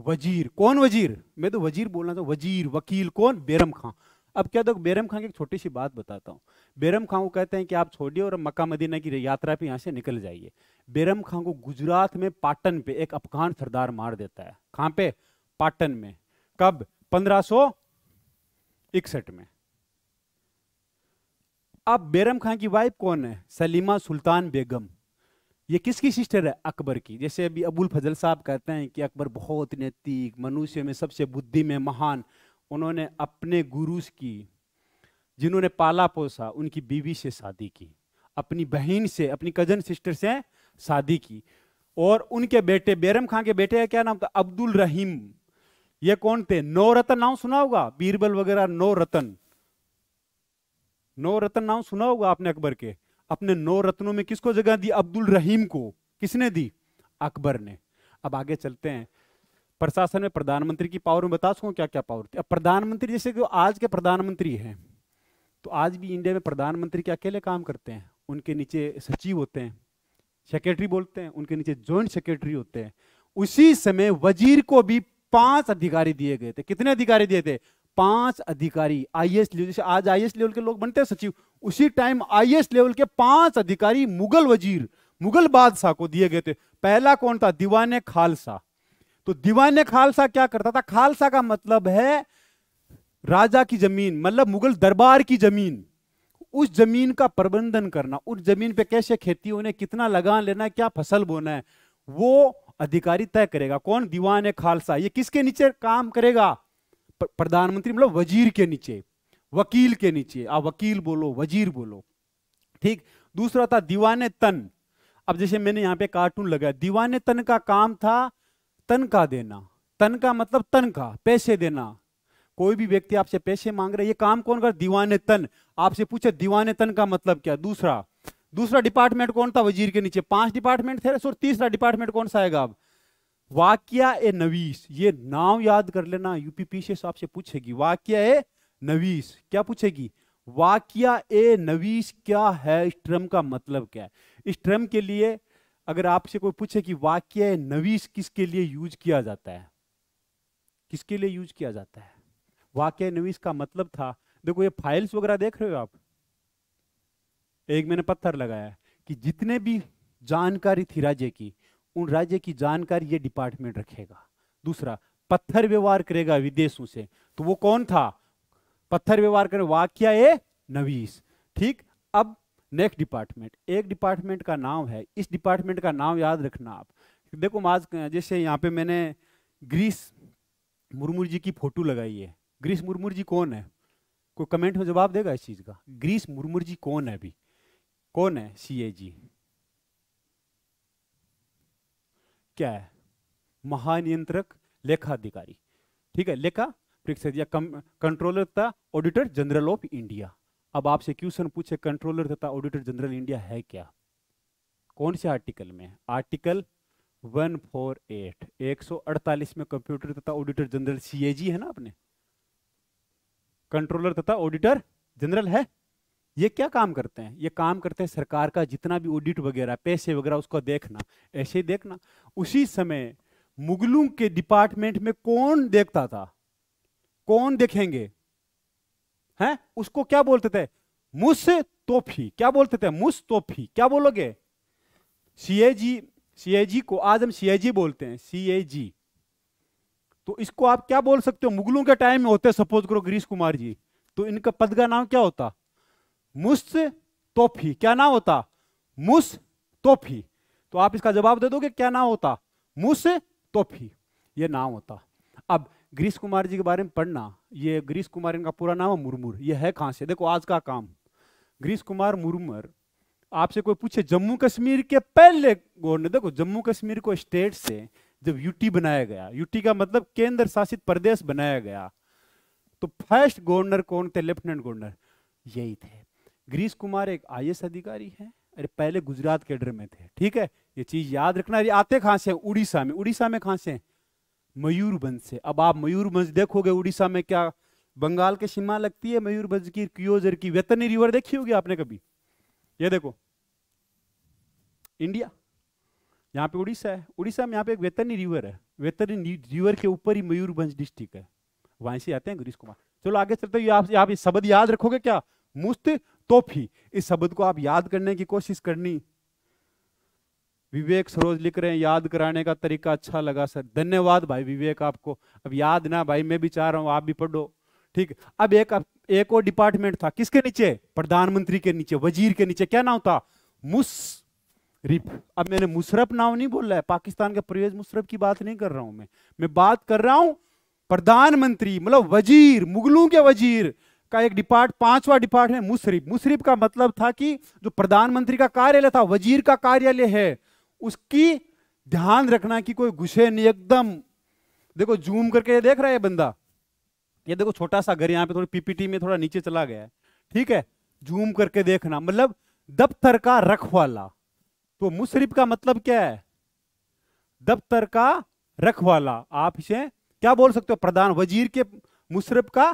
वजीर कौन वजीर मैं तो वजीर बोलना था वजीर वकील कौन बेरम खां अब क्या देखो बेरम खां की एक छोटी सी बात बताता हूँ बेरम खां को कहते हैं कि आप छोड़िए और मक्का मदीना की यात्रा पे यहाँ से निकल जाइए बेरम खां को गुजरात में पाटन पे एक अफगान सरदार मार देता है कहाँ पे पाटन में कब पंद्रह इकसठ में अब बेरम खां की वाइफ कौन है सलीमा सुल्तान बेगम ये किसकी सिस्टर है अकबर की जैसे अभी अबुल फजल साहब कहते हैं कि अकबर बहुत नैतिक मनुष्य में सबसे बुद्धि में महान उन्होंने अपने गुरु की जिन्होंने पाला पोसा उनकी बीवी से शादी की अपनी बहन से अपनी कजन सिस्टर से शादी की और उनके बेटे बेरम खां के बेटे का क्या नाम था अब्दुल रहीम ये कौन थे नौ रतन नाम सुना होगा बीरबल वगैरह नौ रतन नौ रतन नाम सुना होगा आपने अकबर के अपने नौ रत्नों में किसको जगह दी अब्दुल रहीम को किसने दी अकबर ने अब आगे चलते हैं प्रशासन में प्रधानमंत्री की पावर में बता सकूँ क्या क्या पावर थी अब प्रधानमंत्री जैसे कि आज के प्रधानमंत्री हैं तो आज भी इंडिया में प्रधानमंत्री क्या अकेले काम करते हैं उनके नीचे सचिव होते हैं सेक्रेटरी बोलते हैं उनके नीचे ज्वाइंट सेक्रेटरी होते हैं उसी समय वजीर को भी पांच अधिकारी दिए गए थे कितने अधिकारी दिए थे पांच अधिकारी आईएएस लेवल जैसे आज आईएएस लेवल के लोग बनते हैं सचिव उसी टाइम आईएएस लेवल के पांच अधिकारी मुगल वजीर मुगल बादशाह को दिए गए थे पहला कौन था दीवाने खालसा तो दीवान खालसा क्या करता था खालसा का मतलब है राजा की जमीन मतलब मुगल दरबार की जमीन उस जमीन का प्रबंधन करना उस जमीन पे कैसे खेती होने कितना लगान लेना है क्या फसल बोना है वो अधिकारी तय करेगा कौन दीवान खालसा ये किसके नीचे काम करेगा प्रधानमंत्री मतलब वजीर के नीचे वकील के नीचे आ वकील बोलो वजीर बोलो ठीक दूसरा था दीवान तन अब जैसे मैंने यहां पे कार्टून लगाया दीवान तन का काम था तनखा देना तनखा मतलब तनखा पैसे देना कोई भी व्यक्ति आपसे पैसे मांग रहे ये काम कौन कर दीवाने तन आपसे पूछे दीवाने तन का मतलब क्या दूसरा दूसरा डिपार्टमेंट कौन था वजीर के नीचे पांच डिपार्टमेंट थे और तीसरा डिपार्टमेंट कौन सा आएगा अब वाक्य ए नवीस ये नाम याद कर लेना यूपीपी से आपसे पूछेगी वाक्य ए नवीस क्या पूछेगी वाक्य ए नवीस क्या है स्ट्रम का मतलब क्या है स्ट्रम के लिए अगर आपसे कोई पूछे कि वाक्य नवीस किसके लिए यूज किया जाता है किसके लिए यूज किया जाता है वाक्य नवीस का मतलब था देखो ये फाइल्स वगैरह देख रहे हो आप एक मैंने पत्थर लगाया कि जितने भी जानकारी थी राज्य की उन राज्य की जानकारी ये डिपार्टमेंट रखेगा दूसरा पत्थर व्यवहार करेगा विदेशों से तो वो कौन था पत्थर व्यवहार करे वाक्य ए नवीस ठीक अब नेक्स्ट डिपार्टमेंट एक डिपार्टमेंट का नाम है इस डिपार्टमेंट का नाम याद रखना आप देखो आज जैसे यहाँ पे मैंने ग्रीस मुरमुर जी की फोटो लगाई है ग्रीस मुरमुर जी कौन है कोई कमेंट में जवाब देगा इस चीज़ का ग्रीस मुरमुर जी कौन है अभी कौन है सी ए जी क्या है महानियंत्रक लेखा अधिकारी ठीक है लेखा परीक्षा या कंट्रोलर था ऑडिटर जनरल ऑफ इंडिया अब आपसे क्वेश्चन पूछे कंट्रोलर तथा ऑडिटर जनरल इंडिया है क्या कौन से आर्टिकल में आर्टिकल 148 148 में कंप्यूटर तथा ऑडिटर जनरल सीएजी है ना आपने कंट्रोलर तथा ऑडिटर जनरल है ये क्या काम करते हैं ये काम करते हैं सरकार का जितना भी ऑडिट वगैरह पैसे वगैरह उसको देखना ऐसे ही देखना उसी समय मुगलों के डिपार्टमेंट में कौन देखता था कौन देखेंगे है उसको क्या बोलते थे मुस तोफी क्या बोलते थे मुस तोफी क्या बोलोगे सीएजी सीएजी को आज हम सीएजी बोलते हैं सीएजी तो इसको आप क्या बोल सकते हो मुगलों के टाइम में होते सपोज करो गिरीश कुमार जी तो इनका पद का नाम क्या होता मुस तोफी क्या नाम होता मुस तोफी तो आप इसका जवाब दे दोगे क्या नाम होता मुस तोफी ये नाम होता अब गिरीश कुमार जी के बारे में पढ़ना ये ग्रीस कुमार इनका पूरा नाम है मुरमुर ये है कहाँ से देखो आज का काम ग्रीस कुमार मुरमुर आपसे कोई पूछे जम्मू कश्मीर के पहले गवर्नर देखो जम्मू कश्मीर को स्टेट से जब यूटी बनाया गया यूटी का मतलब केंद्र शासित प्रदेश बनाया गया तो फर्स्ट गवर्नर कौन थे लेफ्टिनेंट गवर्नर यही थे ग्रीस कुमार एक आई अधिकारी है अरे पहले गुजरात केडर में थे ठीक है ये चीज याद रखना आते कहाँ से उड़ीसा में उड़ीसा में कहाँ से मयूरभंज से अब आप मयूरभंज देखोगे उड़ीसा में क्या बंगाल के सीमा लगती है मयूरभंज की क्योजर की वेतनी रिवर देखी होगी आपने कभी ये देखो इंडिया यहाँ पे उड़ीसा है उड़ीसा में यहाँ पे एक वेतनी रिवर है वेतनी रिवर के ऊपर ही मयूरभंज डिस्ट्रिक्ट है वहीं से आते हैं गिरीश कुमार चलो आगे चलते हुए आप, शब्द याद रखोगे क्या मुस्त तोफी इस शब्द को आप याद करने की कोशिश करनी विवेक सरोज लिख रहे हैं याद कराने का तरीका अच्छा लगा सर धन्यवाद भाई विवेक आपको अब याद ना भाई मैं भी चाह रहा हूँ आप भी पढ़ो ठीक अब एक अब एक और डिपार्टमेंट था किसके नीचे प्रधानमंत्री के नीचे वजीर के नीचे क्या नाम था मुस अब मैंने मुशरफ नाम नहीं बोल रहा है पाकिस्तान के परवेज मुशरफ की बात नहीं कर रहा हूं मैं मैं बात कर रहा हूं प्रधानमंत्री मतलब वजीर मुगलों के वजीर का एक डिपार्ट पांचवा डिपार्ट है मुशरिफ मुशरिफ का मतलब था कि जो प्रधानमंत्री का कार्यालय था वजीर का कार्यालय है उसकी ध्यान रखना कि कोई घुसे नहीं एकदम देखो जूम करके देख रहा है बंदा ये देखो छोटा सा घर यहाँ पे थोड़ी पीपीटी में थोड़ा नीचे चला गया है ठीक है जूम करके देखना मतलब दफ्तर का रखवाला तो मुशरिफ का मतलब क्या है दफ्तर का रखवाला आप इसे क्या बोल सकते हो प्रधान वजीर के मुशरफ का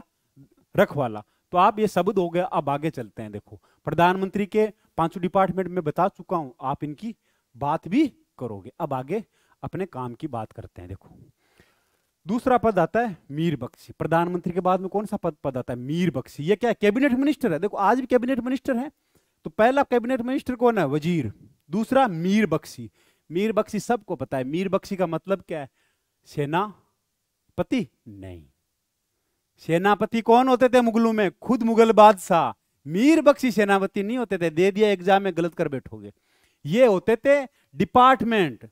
रखवाला तो आप ये शब्द हो गया अब आगे चलते हैं देखो प्रधानमंत्री के पांचों डिपार्टमेंट में बता चुका हूं आप इनकी बात भी करोगे अब आगे अपने काम की बात करते हैं देखो दूसरा पद आता है मीर बख्शी प्रधानमंत्री के बाद में कौन सा पद पद आता है मीर बख्शी ये क्या है कैबिनेट मिनिस्टर है देखो आज भी कैबिनेट मिनिस्टर है तो पहला कैबिनेट मिनिस्टर कौन है वजीर दूसरा मीर बख्शी मीर बख्शी सबको पता है मीर बख्शी का मतलब क्या है सेनापति नहीं सेनापति कौन होते थे मुगलों में खुद मुगल बादशाह मीर बख्शी सेनापति नहीं होते थे दे दिया एग्जाम में गलत कर बैठोगे ये होते थे डिपार्टमेंट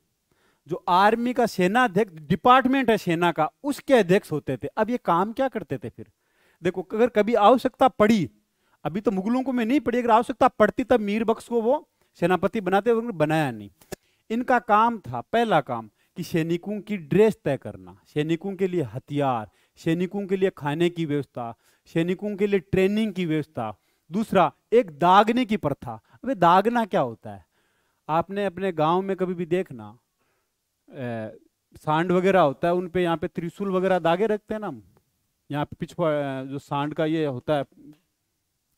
जो आर्मी का सेना अध्यक्ष डिपार्टमेंट है सेना का उसके अध्यक्ष होते थे अब ये काम क्या करते थे फिर देखो अगर कभी आवश्यकता पड़ी अभी तो मुगलों को में नहीं पड़ी अगर आवश्यकता पड़ती तब मीर बख्श को वो सेनापति बनाते उन्होंने बनाया नहीं इनका काम था पहला काम कि सैनिकों की ड्रेस तय करना सैनिकों के लिए हथियार सैनिकों के लिए खाने की व्यवस्था सैनिकों के लिए ट्रेनिंग की व्यवस्था दूसरा एक दागने की प्रथा अबे दागना क्या होता है आपने अपने गांव में कभी भी देखना सांड वगैरह होता है उन पे यहाँ पे त्रिशूल वगैरह दागे रखते हैं ना हम यहाँ पे पिछ जो सांड का ये होता है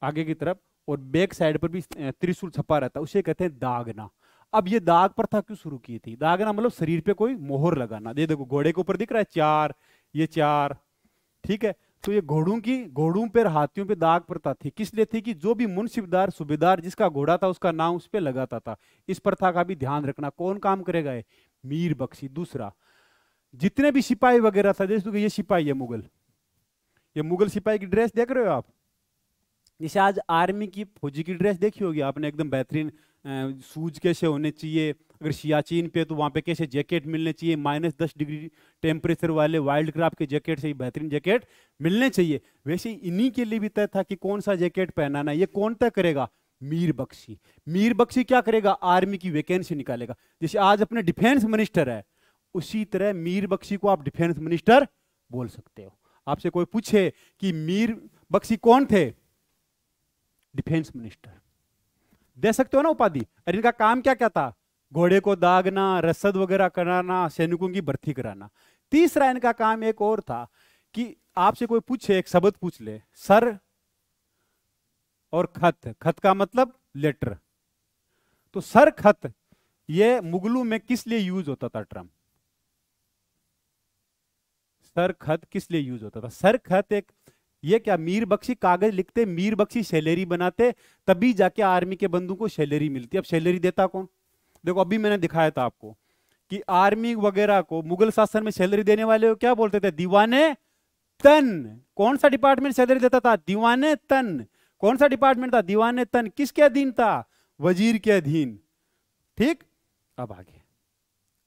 आगे की तरफ और बैक साइड पर भी त्रिशूल छपा रहता है उसे कहते हैं दागना अब ये दाग प्रथा क्यों शुरू की थी दागना मतलब शरीर पे कोई मोहर लगाना ये देखो घोड़े के ऊपर दिख रहा है चार ये चार ठीक है तो ये घोड़ों की घोड़ों पर हाथियों पे दाग प्रथा थी किस लिए थी कि जो भी मुंशिबदार सुबेदार जिसका घोड़ा था उसका नाम उस पर लगाता था इस प्रथा का भी ध्यान रखना कौन काम करेगा ये मीर बख्शी दूसरा जितने भी सिपाही वगैरह था जैसे ये सिपाही है मुगल ये मुगल सिपाही की ड्रेस देख रहे हो आप जैसे आज आर्मी की फौजी की ड्रेस देखी होगी आपने एकदम बेहतरीन सूज कैसे होने चाहिए अगर सियाचिन पे तो वहाँ पे कैसे जैकेट मिलने चाहिए माइनस दस डिग्री टेम्परेचर वाले वाइल्ड क्राफ्ट के जैकेट से ही बेहतरीन जैकेट मिलने चाहिए वैसे इन्हीं के लिए भी तय था कि कौन सा जैकेट पहनाना ये कौन तय करेगा मीर बख्शी मीर बख्शी क्या करेगा आर्मी की वैकेंसी निकालेगा जैसे आज अपने डिफेंस मिनिस्टर है उसी तरह मीर बख्शी को आप डिफेंस मिनिस्टर बोल सकते हो आपसे कोई पूछे कि मीर बख्शी कौन थे डिफेंस मिनिस्टर दे सकते हो ना उपाधि अरे इनका काम क्या क्या था घोड़े को दागना रसद वगैरह कराना सैनिकों की भर्ती कराना तीसरा इनका काम एक और था कि आपसे कोई पूछे एक शब्द पूछ ले सर और खत खत का मतलब लेटर तो सर खत ये मुगलों में किस लिए यूज होता था ट्रम सर खत किस लिए यूज होता था सर खत एक ये क्या मीर बख्शी कागज लिखते मीर बख्शी सैलरी बनाते तभी जाके आर्मी के बंदू को सैलरी मिलती अब सैलरी देता कौन देखो अभी मैंने दिखाया था आपको कि आर्मी वगैरह को मुगल शासन में सैलरी देने वाले को क्या बोलते थे दीवाने तन कौन सा डिपार्टमेंट सैलरी देता था दीवाने तन कौन सा डिपार्टमेंट था दीवाने तन किसके अधीन था वजीर के अधीन ठीक अब आगे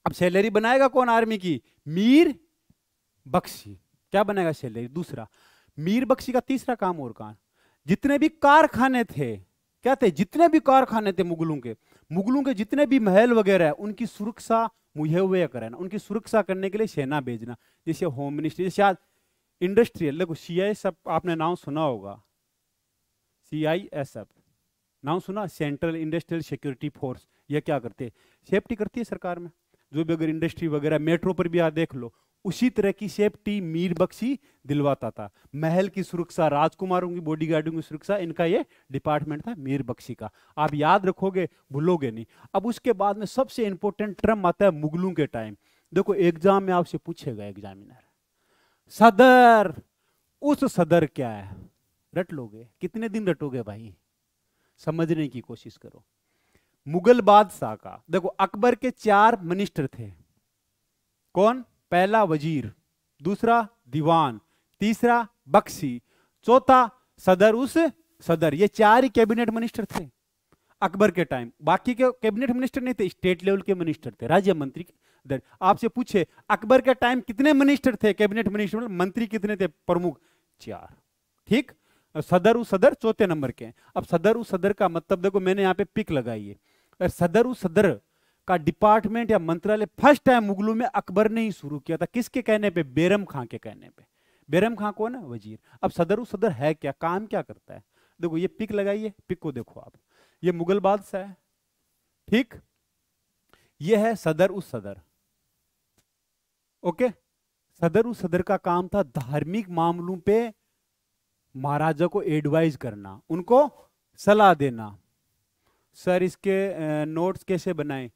अब सैलरी बनाएगा कौन आर्मी की मीर बख्शी क्या बनाएगा सैलरी दूसरा मीर बख्शी का तीसरा काम और कहा जितने भी कारखाने थे क्या थे जितने भी कारखाने थे मुगलों के मुगलों के जितने भी महल वगैरह है उनकी सुरक्षा मुझे वे कराना उनकी सुरक्षा करने के लिए सेना भेजना जैसे होम मिनिस्ट्री जैसे आज इंडस्ट्रियल देखो सी सब आपने नाम सुना होगा सी आई एस एफ नाम सुना सेंट्रल इंडस्ट्रियल सिक्योरिटी फोर्स यह क्या करते है सेफ्टी करती है सरकार में जो भी अगर इंडस्ट्री वगैरह मेट्रो पर भी आप देख लो उसी तरह की सेफ्टी मीर बख्शी दिलवाता था महल की सुरक्षा राजकुमारों की बॉडीगार्डों की सुरक्षा इनका ये डिपार्टमेंट था मीर बख्शी का आप याद रखोगे भूलोगे नहीं अब उसके बाद में सबसे इंपॉर्टेंट ट्रम आता है मुगलों के टाइम देखो एग्जाम में आपसे पूछेगा एग्जामिनर सदर उस सदर क्या है रट लोगे कितने दिन रटोगे भाई समझने की कोशिश करो मुगल बादशाह का देखो अकबर के चार मिनिस्टर थे कौन पहला वजीर दूसरा दीवान तीसरा बक्सी चौथा सदर उस सदर ये चार ही कैबिनेट मिनिस्टर थे अकबर के टाइम बाकी के कैबिनेट मिनिस्टर नहीं थे स्टेट लेवल के मिनिस्टर थे राज्य मंत्री आपसे पूछे अकबर के टाइम कितने मिनिस्टर थे कैबिनेट मिनिस्टर मंत्री कितने थे प्रमुख चार ठीक सदर उस सदर चौथे नंबर के अब सदर उस सदर का मतलब देखो मैंने यहाँ पे पिक लगाई है सदर उस सदर का डिपार्टमेंट या मंत्रालय फर्स्ट टाइम मुगलों में अकबर ने ही शुरू किया था किसके कहने पे बेरम खां के कहने पे बेरम खां को ना वजीर अब सदर सदर है क्या काम क्या करता है देखो ये पिक लगाइए पिक को देखो आप ये मुगल बादशाह है ठीक ये है सदर उस सदर ओके सदर उस सदर का काम था धार्मिक मामलों पे महाराजा को एडवाइज करना उनको सलाह देना सर इसके नोट्स कैसे बनाएं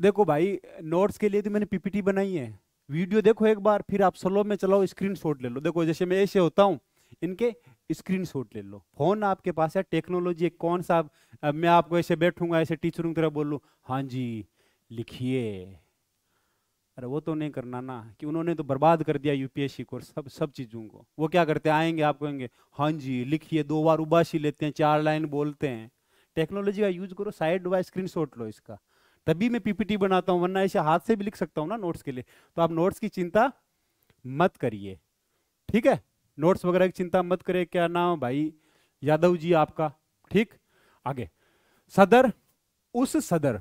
देखो भाई नोट्स के लिए तो मैंने पीपीटी बनाई है वीडियो देखो एक बार फिर आप स्लो में चलाओ स्क्रीनशॉट ले लो देखो जैसे मैं ऐसे होता हूँ इनके स्क्रीनशॉट ले लो फोन आपके पास है टेक्नोलॉजी कौन सा मैं आपको ऐसे बैठूंगा ऐसे टीचरों की तरह बोलूँ हाँ जी लिखिए अरे वो तो नहीं करना ना कि उन्होंने तो बर्बाद कर दिया यूपीएससी कोर्स सब सब चीज़ों को वो क्या करते हैं आएंगे आप कहेंगे हाँ जी लिखिए दो बार उबासी लेते हैं चार लाइन बोलते हैं टेक्नोलॉजी का यूज करो साइड बाय स्क्रीनशॉट लो इसका तभी मैं पीपीटी बनाता हूं वरना ऐसे हाथ से भी लिख सकता हूं ना नोट्स के लिए तो आप नोट्स की चिंता मत करिए ठीक है नोट्स वगैरह की चिंता मत करिए क्या नाम भाई यादव जी आपका ठीक आगे सदर उस सदर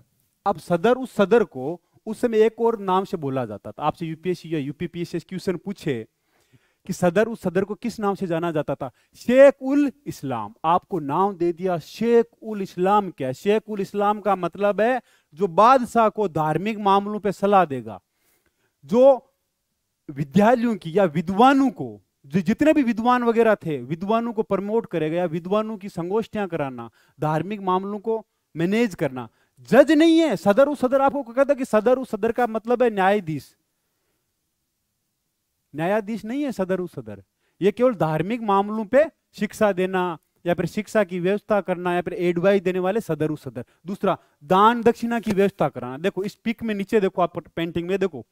अब सदर उस सदर को उस समय एक और नाम से बोला जाता था आपसे यूपीएससी या यूपीपीएससी क्वेश्चन पूछे कि सदर उस सदर को किस नाम से जाना जाता था शेख उल इस्लाम आपको नाम दे दिया शेख उल इस्लाम क्या शेख उल इस्लाम का मतलब है जो बादशाह को धार्मिक मामलों पर सलाह देगा जो विद्यालयों की या विद्वानों को जो जितने भी विद्वान वगैरह थे विद्वानों को प्रमोट करेगा या विद्वानों की संगोष्ठियां कराना धार्मिक मामलों को मैनेज करना जज नहीं है सदर उस सदर आपको कहता कि सदर उस सदर का मतलब है न्यायाधीश न्यायाधीश नहीं है सदर उ सदर ये केवल धार्मिक मामलों पे शिक्षा देना या फिर शिक्षा की व्यवस्था करना या फिर एडवाइस देने वाले सदर उ सदर दूसरा दान दक्षिणा की व्यवस्था कराना देखो इस पिक में नीचे देखो आप पेंटिंग में देखो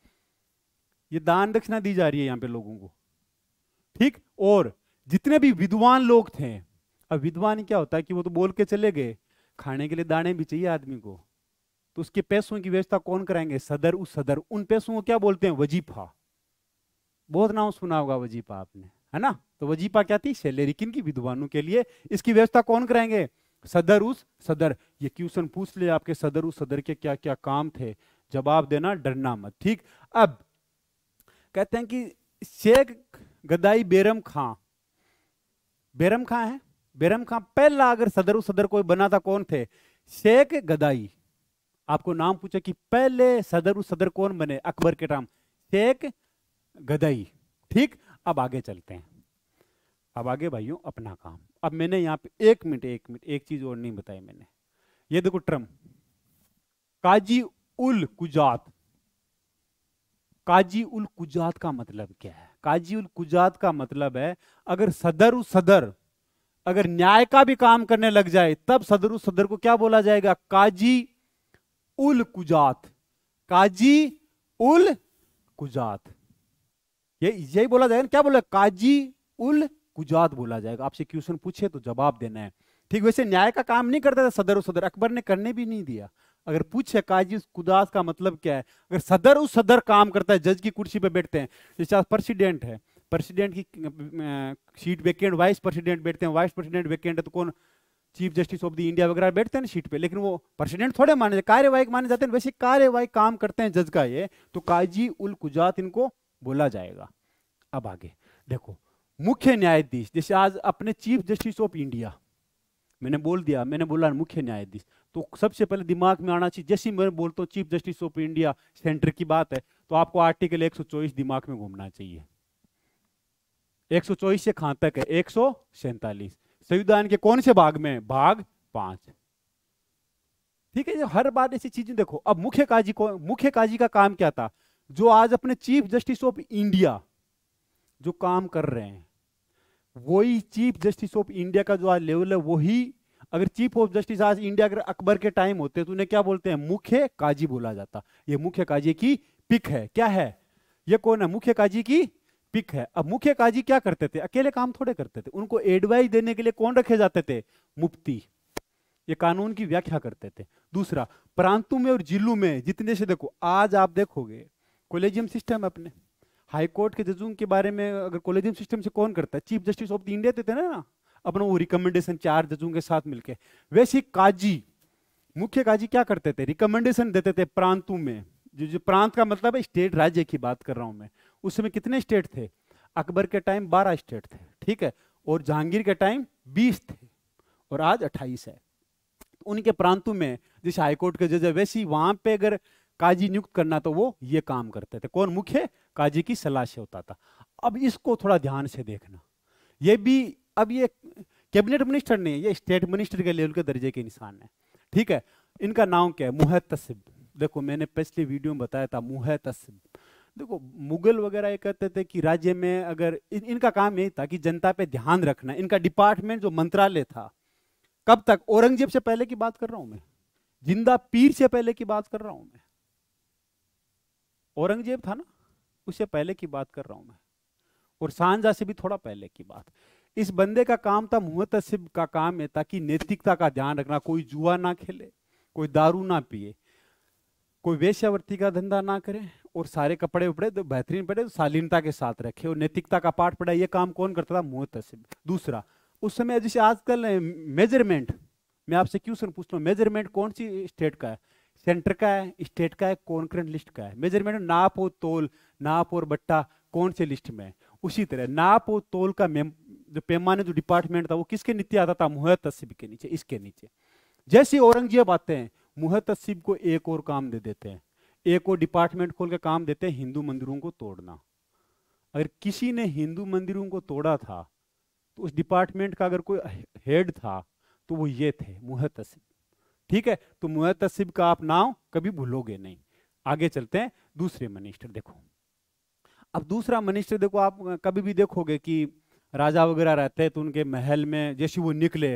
ये दान दक्षिणा दी जा रही है यहाँ पे लोगों को ठीक और जितने भी विद्वान लोग थे अब विद्वान क्या होता है कि वो तो बोल के चले गए खाने के लिए दाने भी चाहिए आदमी को तो उसके पैसों की व्यवस्था कौन कराएंगे सदर उस सदर उन पैसों को क्या बोलते हैं वजीफा बहुत नाम सुना होगा वजीपा आपने है ना तो वजीपा क्या थी सैलरी किन की विद्वानों के लिए इसकी व्यवस्था कौन कराएंगे सदर उस सदर ये क्वेश्चन पूछ ले आपके सदर उस सदर के क्या क्या काम थे जवाब देना डरना मत ठीक अब कहते हैं कि शेख गदाई बेरम खां बेरम खां है बेरम खां पहला अगर सदर उस सदर कोई बना था कौन थे शेख गदाई आपको नाम पूछा कि पहले सदर उस सदर कौन बने अकबर के टाइम शेख गदई ठीक अब आगे चलते हैं अब आगे भाइयों अपना काम अब मैंने यहाँ पे एक मिनट एक मिनट एक चीज और नहीं बताई मैंने ये देखो ट्रम काजी उल कुजात काजी उल कुजात का मतलब क्या है काजी उल कुजात का मतलब है अगर सदर सदर अगर न्याय का भी काम करने लग जाए तब सदर सदर को क्या बोला जाएगा काजी उल कुजात काजी उल कुजात ये यही बोला जाएगा क्या बोला काजी उल कुजात बोला जाएगा आपसे क्वेश्चन पूछे तो जवाब देना है ठीक वैसे न्याय का काम नहीं करता था सदर सदर अकबर ने करने भी नहीं दिया अगर पूछे काजी कुदास का मतलब क्या है अगर सदर उस सदर काम करता है जज की कुर्सी पर बैठते हैं जैसे आज प्रेसिडेंट है प्रेसिडेंट की सीट वेकेंट वाइस प्रेसिडेंट बैठते हैं वाइस प्रेसिडेंट वेकेंट है तो कौन chief justice of the India वगैरह बैठते हैं सीट पे लेकिन वो प्रेसिडेंट थोड़े माने कार्यवाहिक माने जाते हैं वैसे कार्यवाहिक काम करते हैं जज का ये तो काजी उल कुजात इनको बोला जाएगा अब आगे देखो मुख्य न्यायाधीश जैसे आज अपने चीफ जस्टिस ऑफ इंडिया मैंने बोल दिया मैंने बोला मुख्य न्यायाधीश तो सबसे पहले दिमाग में आना चाहिए जैसे मैं बोलता हूँ chief justice of India centre की बात है तो आपको आर्टिकल 124 दिमाग में घूमना चाहिए 124 से कहां तक है एक संविधान के कौन से भाग में भाग पांच ठीक है हर बार ऐसी चीजें देखो अब मुख्य काजी को मुख्य काजी का काम क्या था जो आज अपने चीफ जस्टिस ऑफ इंडिया जो काम कर रहे हैं वही चीफ जस्टिस ऑफ इंडिया का जो आज लेवल है वही अगर चीफ ऑफ जस्टिस आज इंडिया अगर अकबर के टाइम होते तो उन्हें क्या बोलते हैं मुख्य काजी बोला जाता ये मुख्य काजी की पिक है क्या है ये कौन है मुख्य काजी की पिक है अब मुख्य काजी क्या करते थे अकेले काम थोड़े करते थे उनको एडवाइस देने के लिए कौन रखे जाते थे मुफ्ती ये कानून की व्याख्या करते थे दूसरा प्रांतों में और जिलों में जितने से देखो आज आप देखोगे कोलेजियम सिस्टम अपने हाई कोर्ट के जजों के बारे में अगर कोलेजियम सिस्टम से कौन करता है chief justice of the India देते ना अपना वो रिकमेंडेशन चार जजों के साथ मिलके वैसे काजी मुख्य काजी क्या करते थे रिकमेंडेशन देते थे प्रांतों में जो जो प्रांत का मतलब है स्टेट राज्य की बात कर रहा हूं मैं उस समय कितने स्टेट थे अकबर के टाइम बारह स्टेट थे ठीक है और जहांगीर के टाइम बीस थे और आज अट्ठाईस है तो उनके प्रांतों में जैसे हाईकोर्ट के जज है वैसे वहां पे अगर काजी नियुक्त करना तो वो ये काम करते थे कौन मुख्य काजी की सलाह से होता था अब इसको थोड़ा ध्यान से देखना ये भी अब ये कैबिनेट मिनिस्टर नहीं है ये स्टेट मिनिस्टर के लेवल के दर्जे के इंसान है ठीक है इनका नाम क्या है मुहतसिब देखो मैंने पिछले वीडियो में बताया था मुहतसिब देखो मुगल वगैरह ये कहते थे कि राज्य में अगर इन, इनका काम यही था कि जनता पे ध्यान रखना इनका डिपार्टमेंट जो मंत्रालय था कब तक औरंगजेब से पहले की बात कर रहा हूँ मैं जिंदा पीर से पहले की बात कर रहा हूँ मैं औरंगजेब था ना उससे पहले की बात कर रहा हूं मैं और सांझा से भी थोड़ा पहले की बात इस बंदे का काम था मुहत का काम है ताकि नैतिकता का ध्यान रखना कोई जुआ ना खेले कोई दारू ना पिए कोई वेश्यावर्ती का धंधा ना करे और सारे कपड़े उपड़े तो बेहतरीन पड़े तो शालीनता के साथ रखे और नैतिकता का पाठ पढ़ा ये काम कौन करता था मुहत दूसरा उस समय जैसे आजकल मेजरमेंट मैं आपसे क्वेश्चन पूछता हूँ मेजरमेंट कौन सी स्टेट का है सेंटर का है स्टेट का है कौन करंट लिस्ट का है मेजरमेंट नाप और तोल नाप और बट्टा कौन से लिस्ट में है उसी तरह नाप और तोल का जो पैमाने जो डिपार्टमेंट था वो किसके नीचे आता था मुहर तस्सीब के नीचे इसके नीचे जैसे औरंगजेब आते हैं मुहर तस्सीब को एक और काम दे देते हैं एक और डिपार्टमेंट खोल के काम देते हैं हिंदू मंदिरों को तोड़ना अगर किसी ने हिंदू मंदिरों को तोड़ा था तो उस डिपार्टमेंट का अगर कोई हेड था तो वो ये थे मुहर तस्सीब ठीक है तो मुतसिब का आप नाम कभी भूलोगे नहीं आगे चलते हैं दूसरे मनिस्टर देखो अब दूसरा मनिस्टर देखो आप कभी भी देखोगे कि राजा वगैरह रहते हैं तो उनके महल में जैसे वो निकले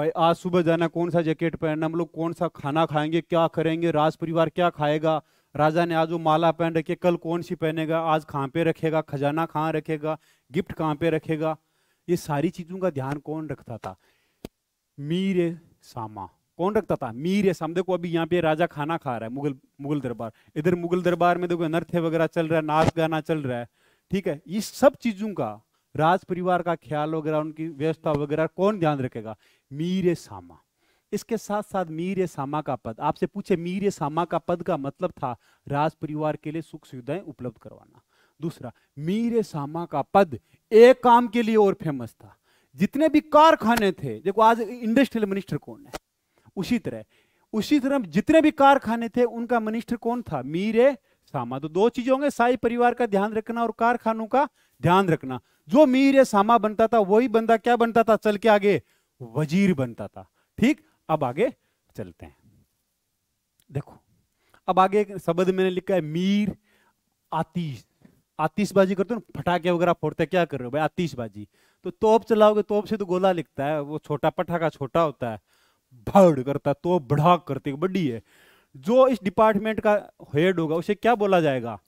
भाई आज सुबह जाना कौन सा जैकेट पहनना हम लोग कौन सा खाना खाएंगे क्या करेंगे राज परिवार क्या खाएगा राजा ने आज वो माला पहन रखी कल कौन सी पहनेगा आज कहाँ पे रखेगा खजाना कहाँ रखेगा गिफ्ट कहाँ पे रखेगा ये सारी चीज़ों का ध्यान कौन रखता था मीर सामा कौन रखता था मीर या साम देखो अभी यहाँ पे राजा खाना खा रहा है मुगल मुगल दरबार इधर मुगल दरबार में देखो नृत्य वगैरह चल रहा है नाच गाना चल रहा है ठीक है ये सब चीजों का राज परिवार का ख्याल वगैरह उनकी व्यवस्था वगैरह कौन ध्यान रखेगा मीर सामा इसके साथ साथ मीर सामा का पद आपसे पूछे मीर सामा का पद का मतलब था राज परिवार के लिए सुख सुविधाएं उपलब्ध करवाना दूसरा मीर सामा का पद एक काम के लिए और फेमस था जितने भी कारखाने थे देखो आज इंडस्ट्रियल मिनिस्टर कौन है उसी तरह उसी तरह जितने भी कारखाने थे उनका मिनिस्टर कौन था मीरे सामा तो दो चीजें होंगे साई परिवार का ध्यान रखना और कारखानों का ध्यान रखना जो मीरे सामा बनता था वही बंदा क्या बनता था चल के आगे वजीर बनता था ठीक अब आगे चलते हैं देखो अब आगे एक शब्द मैंने लिखा है मीर आतिश आतिशबाजी करते हो ना फटाके वगैरह फोड़ते क्या कर रहे हो भाई आतिशबाजी तो तोप चलाओगे तोप से तो गोला लिखता है वो छोटा पटाखा छोटा होता है भड़ करता है तोप भड़ाक करती है बड़ी है जो इस डिपार्टमेंट का हेड होगा उसे क्या बोला जाएगा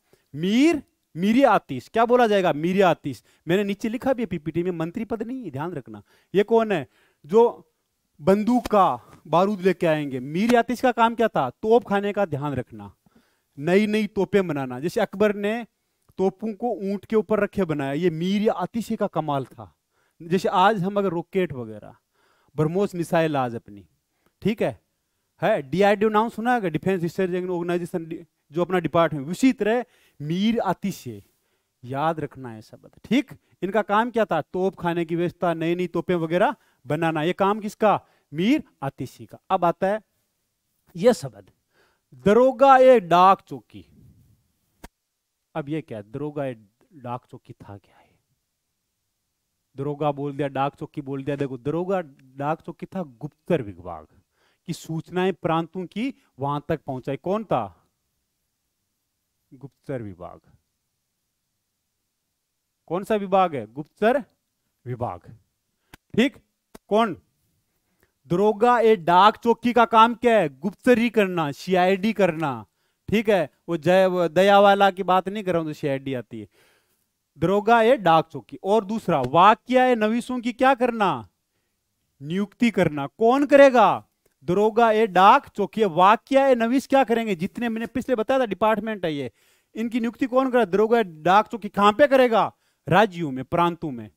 मीर मीरी आतिश क्या बोला जाएगा मीरी आतिश मैंने नीचे लिखा भी है पीपीटी में मंत्री पद नहीं ध्यान रखना ये कौन है जो बंदूक का बारूद लेके आएंगे मीर आतिश का काम क्या था तोप खाने का ध्यान रखना नई नई तोपे बनाना जैसे अकबर ने तोपों को ऊंट के ऊपर रखे बनाया ये मीर आतिशी का कमाल था जैसे आज हम अगर रॉकेट वगैरह ब्रह्मोस मिसाइल आज अपनी ठीक है है डीआरडीओ नाम सुना है डिफेंस रिसर्च ऑर्गेनाइजेशन जो अपना डिपार्टमेंट उसी तरह मीर आतिशे याद रखना है शब्द ठीक इनका काम क्या था तोप खाने की व्यवस्था नई नई तोपे वगैरह बनाना ये काम किसका मीर आतिशी का अब आता है यह शब्द दरोगा ए डाक चौकी अब ये क्या दरोगा ए डाक चौकी था क्या दरोगा बोल दिया डाक चौकी बोल दिया देखो दरोगा डाक चौकी था गुप्तर विभाग की सूचनाएं प्रांतों की वहां तक पहुंचाई कौन था गुप्तर विभाग कौन सा विभाग है गुप्तर विभाग ठीक कौन दरोगा ए डाक चौकी का काम क्या है गुप्तरी करना सीआईडी करना ठीक है वो जय दया वाला की बात नहीं कर रहा हूं तो सीआईडी आती है दरोगा है डाक चौकी और दूसरा वाक्य है नवीसों की क्या करना नियुक्ति करना कौन करेगा दरोगा ए डाक चौकी वाक्य है नवीस क्या करेंगे जितने मैंने पिछले बताया था डिपार्टमेंट है ये इनकी नियुक्ति कौन करेगा दरोगा डाक चौकी कहां पे करेगा राज्यों में प्रांतों में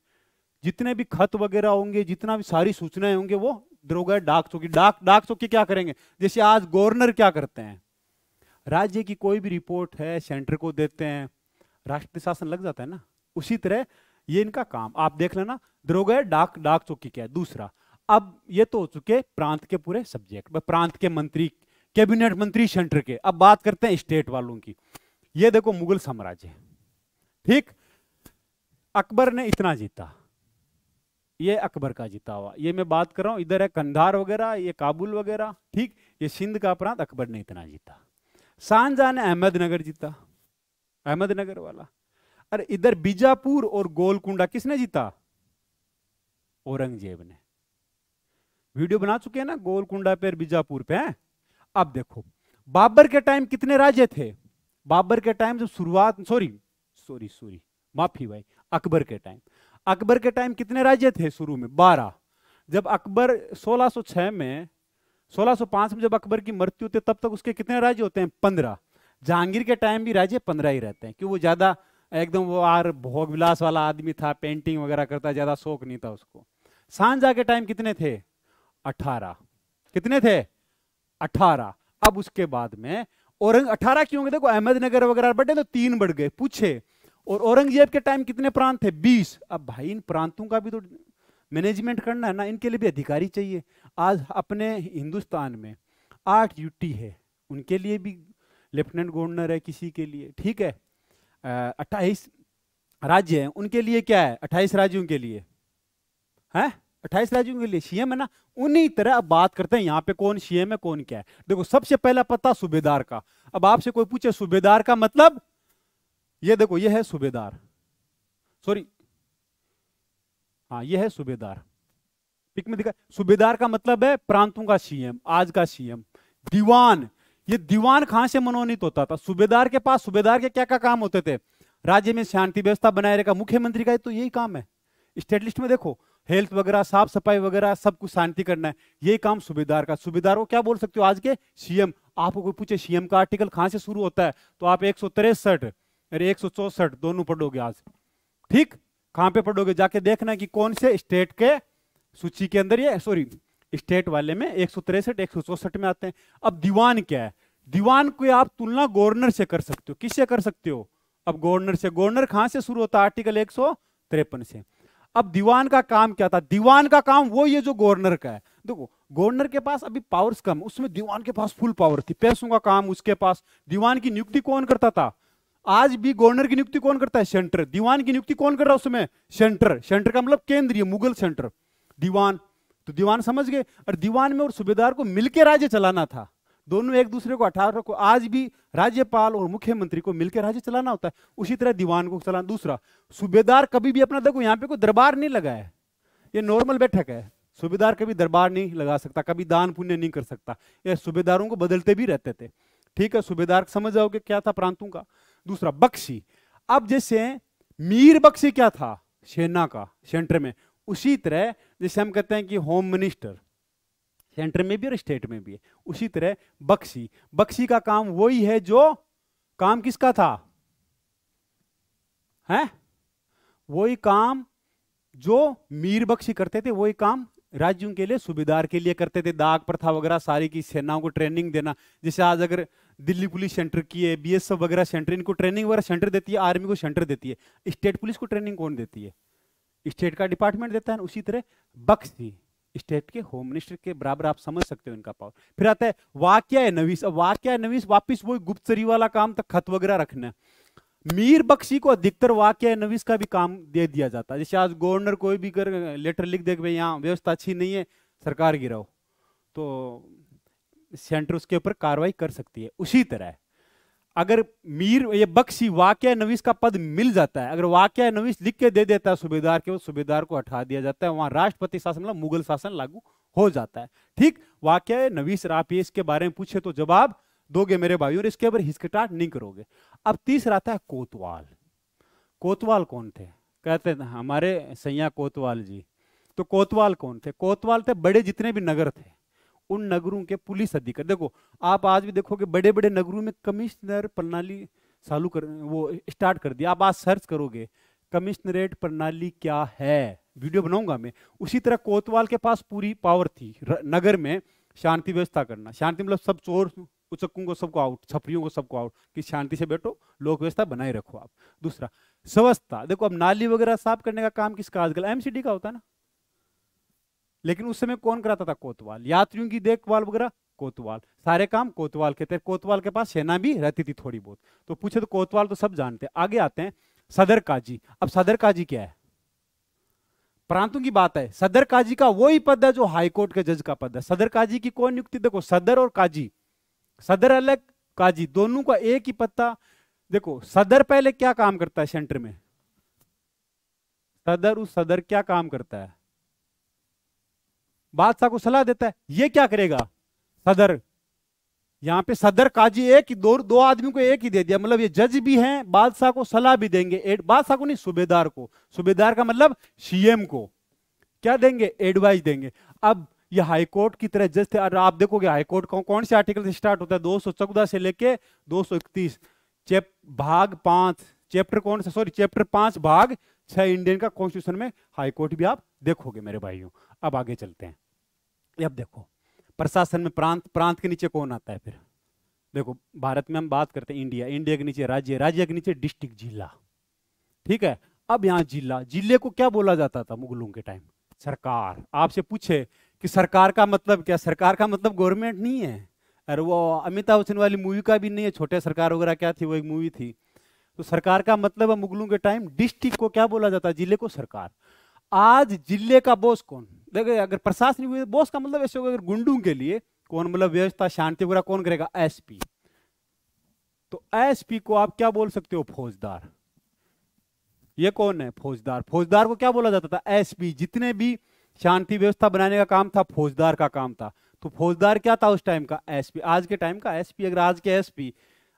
जितने भी खत वगैरह होंगे जितना भी सारी सूचनाएं होंगे वो दरोगा डाक चौकी डाक डाक चौकी क्या करेंगे जैसे आज गवर्नर क्या करते हैं राज्य की कोई भी रिपोर्ट है सेंटर को देते हैं राष्ट्रपति शासन लग जाता है ना उसी तरह ये इनका काम आप देख लेना द्रोग डाक डाक चौकी क्या है दूसरा अब ये तो हो चुके प्रांत के पूरे सब्जेक्ट प्रांत के मंत्री कैबिनेट मंत्री सेंटर के अब बात करते हैं स्टेट वालों की ये देखो मुगल साम्राज्य ठीक अकबर ने इतना जीता ये अकबर का जीता हुआ ये मैं बात कर रहा हूं इधर है कंधार वगैरह ये काबुल वगैरह ठीक ये सिंध का प्रांत अकबर ने इतना जीता शाहजहा ने अहमदनगर जीता अहमदनगर वाला अरे इधर बीजापुर और गोलकुंडा किसने जीता औरंगजेब ने वीडियो बना चुके हैं ना गोलकुंडा पे बीजापुर पे हैं अब देखो बाबर के टाइम कितने राज्य थे बाबर के टाइम जब शुरुआत सॉरी सॉरी सॉरी माफी भाई अकबर के टाइम अकबर के टाइम कितने राज्य थे शुरू में बारह जब अकबर 1606 में 1605 में जब अकबर की मृत्यु होती है तब तक उसके कितने राज्य होते हैं पंद्रह जहांगीर के टाइम भी राजे पंद्रह ही रहते हैं क्यों वो ज़्यादा एकदम वो आर भोग विलास वाला आदमी था पेंटिंग वगैरह करता ज़्यादा शौक नहीं था उसको सांझा के टाइम कितने थे अठारह कितने थे अठारह अब उसके बाद में औरंग अठारह क्यों देखो अहमदनगर वगैरह बढ़े तो तीन बढ़ गए पूछे और औरंगजेब के टाइम कितने प्रांत थे बीस अब भाई इन प्रांतों का भी तो मैनेजमेंट करना है ना इनके लिए भी अधिकारी चाहिए आज अपने हिंदुस्तान में आठ यूटी है उनके लिए भी लेफ्टिनेंट गवर्नर है किसी के लिए ठीक है अट्ठाईस राज्य हैं उनके लिए क्या है अट्ठाईस राज्यों के लिए है अट्ठाईस राज्यों के लिए सीएम है ना उन्हीं तरह अब बात करते हैं यहाँ पे कौन सीएम है कौन क्या है देखो सबसे पहला पता सूबेदार का अब आपसे कोई पूछे सूबेदार का मतलब ये देखो ये है सूबेदार सॉरी हाँ ये है सूबेदार पिक में दिखा सूबेदार का मतलब है प्रांतों का सीएम आज का सीएम दीवान ये दीवान कहां से मनोनीत होता था सूबेदार के पास सूबेदार के क्या क्या काम होते थे राज्य में शांति व्यवस्था बनाए रखा मुख्यमंत्री का तो यही काम है स्टेट लिस्ट में देखो हेल्थ वगैरह साफ सफाई वगैरह सब कुछ शांति करना है यही काम सूबेदार का सूबेदार को क्या बोल सकते हो आज के सीएम आपको कोई पूछे सीएम का आर्टिकल कहां से शुरू होता है तो आप एक सौ तिरसठ अरे एक सौ चौसठ दोनों पढ़ोगे आज ठीक कहां पे पढ़ोगे जाके देखना कि कौन से स्टेट के सूची के अंदर ये सॉरी स्टेट वाले में एक सौ तिरसठ एक सौ चौसठ में आते हैं अब दीवान क्या है दीवान को आप तुलना गवर्नर से कर सकते हो किससे कर सकते हो अब गवर्नर से गवर्नर कहां से शुरू होता है आर्टिकल एक से अब दीवान का काम क्या था दीवान का काम वो ये जो गवर्नर का है देखो गवर्नर के पास अभी पावर्स कम उसमें दीवान के पास फुल पावर थी पैसों का काम उसके पास दीवान की नियुक्ति कौन करता था आज भी गवर्नर की नियुक्ति कौन करता है सेंटर दीवान की नियुक्ति कौन कर रहा है उसमें सेंटर सेंटर का मतलब केंद्रीय मुगल सेंटर दीवान तो दीवान समझ गए और दीवान में और सूबेदार को मिलकर राज्य चलाना था दोनों एक दूसरे को अठारह को आज भी राज्यपाल और मुख्यमंत्री को मिलकर राज्य चलाना होता है उसी तरह दीवान को चलाना दूसरा सूबेदार कभी भी अपना देखो यहाँ पे कोई दरबार नहीं लगा है ये नॉर्मल बैठक है सूबेदार कभी दरबार नहीं लगा सकता कभी दान पुण्य नहीं कर सकता ये सूबेदारों को बदलते भी रहते थे ठीक है सूबेदार समझ जाओ कि क्या था प्रांतों का दूसरा बख्शी अब जैसे मीर बख्शी क्या था सेना का सेंटर में उसी तरह जैसे हम कहते हैं कि होम मिनिस्टर सेंटर में भी और स्टेट में भी है उसी तरह बक्सी बक्सी का काम वही है जो काम किसका था है वही काम जो मीर बख्शी करते थे वही काम राज्यों के लिए सुबेदार के लिए करते थे दाग प्रथा वगैरह सारी की सेनाओं को ट्रेनिंग देना जैसे आज अगर दिल्ली पुलिस सेंटर की है बीएसएफ वगैरह सेंटर इनको ट्रेनिंग वगैरह सेंटर देती है आर्मी को सेंटर देती है स्टेट पुलिस को ट्रेनिंग कौन देती है स्टेट का डिपार्टमेंट देता है उसी तरह बक्स भी स्टेट के होम मिनिस्टर के बराबर आप समझ सकते हो इनका पावर फिर आता है वाक्य है नवीस अब वाक्य नवीस वापिस वो गुप्तचरी वाला काम तक तो खत वगैरह रखना मीर बख्शी को अधिकतर वाक्य नवीस का भी काम दे दिया जाता है जैसे आज गवर्नर कोई भी कर लेटर लिख दे भाई यहाँ व्यवस्था अच्छी नहीं है सरकार गिराओ तो सेंटर उसके ऊपर कार्रवाई कर सकती है उसी तरह है। अगर मीर ये बख्शी वाक्य नवीस का पद मिल जाता है अगर वाक्य नवीस लिख के दे देता है सूबेदार के सूबेदार को हटा दिया जाता है वहां राष्ट्रपति शासन मतलब मुगल शासन लागू हो जाता है ठीक वाक्य नवीस आप ये इसके बारे में पूछे तो जवाब दोगे मेरे भाई और इसके ऊपर हिस्कटाट नहीं करोगे अब तीसरा आता है कोतवाल कोतवाल कौन थे कहते हमारे सैया कोतवाल जी तो कोतवाल कौन थे कोतवाल थे बड़े जितने भी नगर थे उन नगरों के पुलिस अधिकारी देखो आप आज भी देखोगे बड़े बड़े नगरों में कमिश्नर प्रणाली चालू कर वो स्टार्ट कर दिया आप आज सर्च करोगे कमिश्नरेट प्रणाली क्या है वीडियो बनाऊंगा मैं उसी तरह कोतवाल के पास पूरी पावर थी नगर में शांति व्यवस्था करना शांति मतलब सब चोर उचक्कों को सबको आउट छपरियों को सबको आउट कि शांति से बैठो लोक व्यवस्था बनाए रखो आप दूसरा स्वस्थता देखो अब नाली वगैरह साफ करने का काम किसका आजकल एमसीडी का होता है ना लेकिन उस समय कौन कराता था कोतवाल यात्रियों की देखभाल वगैरह कोतवाल सारे काम कोतवाल के थे कोतवाल के पास सेना भी रहती थी थोड़ी बहुत तो पूछे तो कोतवाल तो सब जानते आगे आते हैं सदर काजी अब सदर काजी क्या है प्रांतों की बात है सदर काजी का वही पद है जो हाईकोर्ट के जज का पद है सदर काजी की कौन नियुक्ति देखो सदर और काजी सदर अलग काजी दोनों का एक ही पत्ता देखो सदर पहले क्या काम करता है सेंटर में सदर उस सदर क्या काम करता है बादशाह को सलाह देता है ये क्या करेगा सदर यहाँ पे सदर काजी एक ही दो दो आदमी को एक ही दे दिया मतलब ये जज भी हैं बादशाह को सलाह भी देंगे बादशाह को नहीं सूबेदार को सूबेदार का मतलब सीएम को क्या देंगे एडवाइस देंगे अब ये हाईकोर्ट की तरह जज थे और आप देखोगे हाईकोर्ट कौन कौन से आर्टिकल से स्टार्ट होता है दो सौ चौदह से लेके दो सौ इकतीस भाग पांच चैप्टर कौन सा सॉरी चैप्टर पांच भाग छह इंडियन का कॉन्स्टिट्यूशन में हाई कोर्ट भी आप देखोगे मेरे भाइयों अब आगे चलते हैं अब देखो प्रशासन में प्रांत प्रांत के नीचे कौन आता है फिर देखो भारत में हम बात करते हैं इंडिया इंडिया के नीचे राज्य राज्य के नीचे डिस्ट्रिक्ट जिला ठीक है अब यहाँ जिला जिले को क्या बोला जाता था मुगलों के टाइम सरकार आपसे पूछे कि सरकार का मतलब क्या सरकार का मतलब गवर्नमेंट नहीं है अरे वो अमिताभ बच्चन वाली मूवी का भी नहीं है छोटे सरकार वगैरह क्या थी वो एक मूवी थी तो सरकार का मतलब है मुगलों के टाइम डिस्ट्रिक्ट को क्या बोला जाता है जिले को सरकार आज जिले का बोस कौन देखे अगर प्रशासनिक बोस का मतलब ऐसे होगा अगर गुंडू के लिए कौन मतलब व्यवस्था शांति वगैरह कौन करेगा एसपी तो एसपी को आप क्या बोल सकते हो फौजदार ये कौन है फौजदार फौजदार को क्या बोला जाता था एसपी जितने भी शांति व्यवस्था बनाने का काम था फौजदार का काम था तो फौजदार क्या था उस टाइम का एसपी आज के टाइम का एसपी अगर आज के एसपी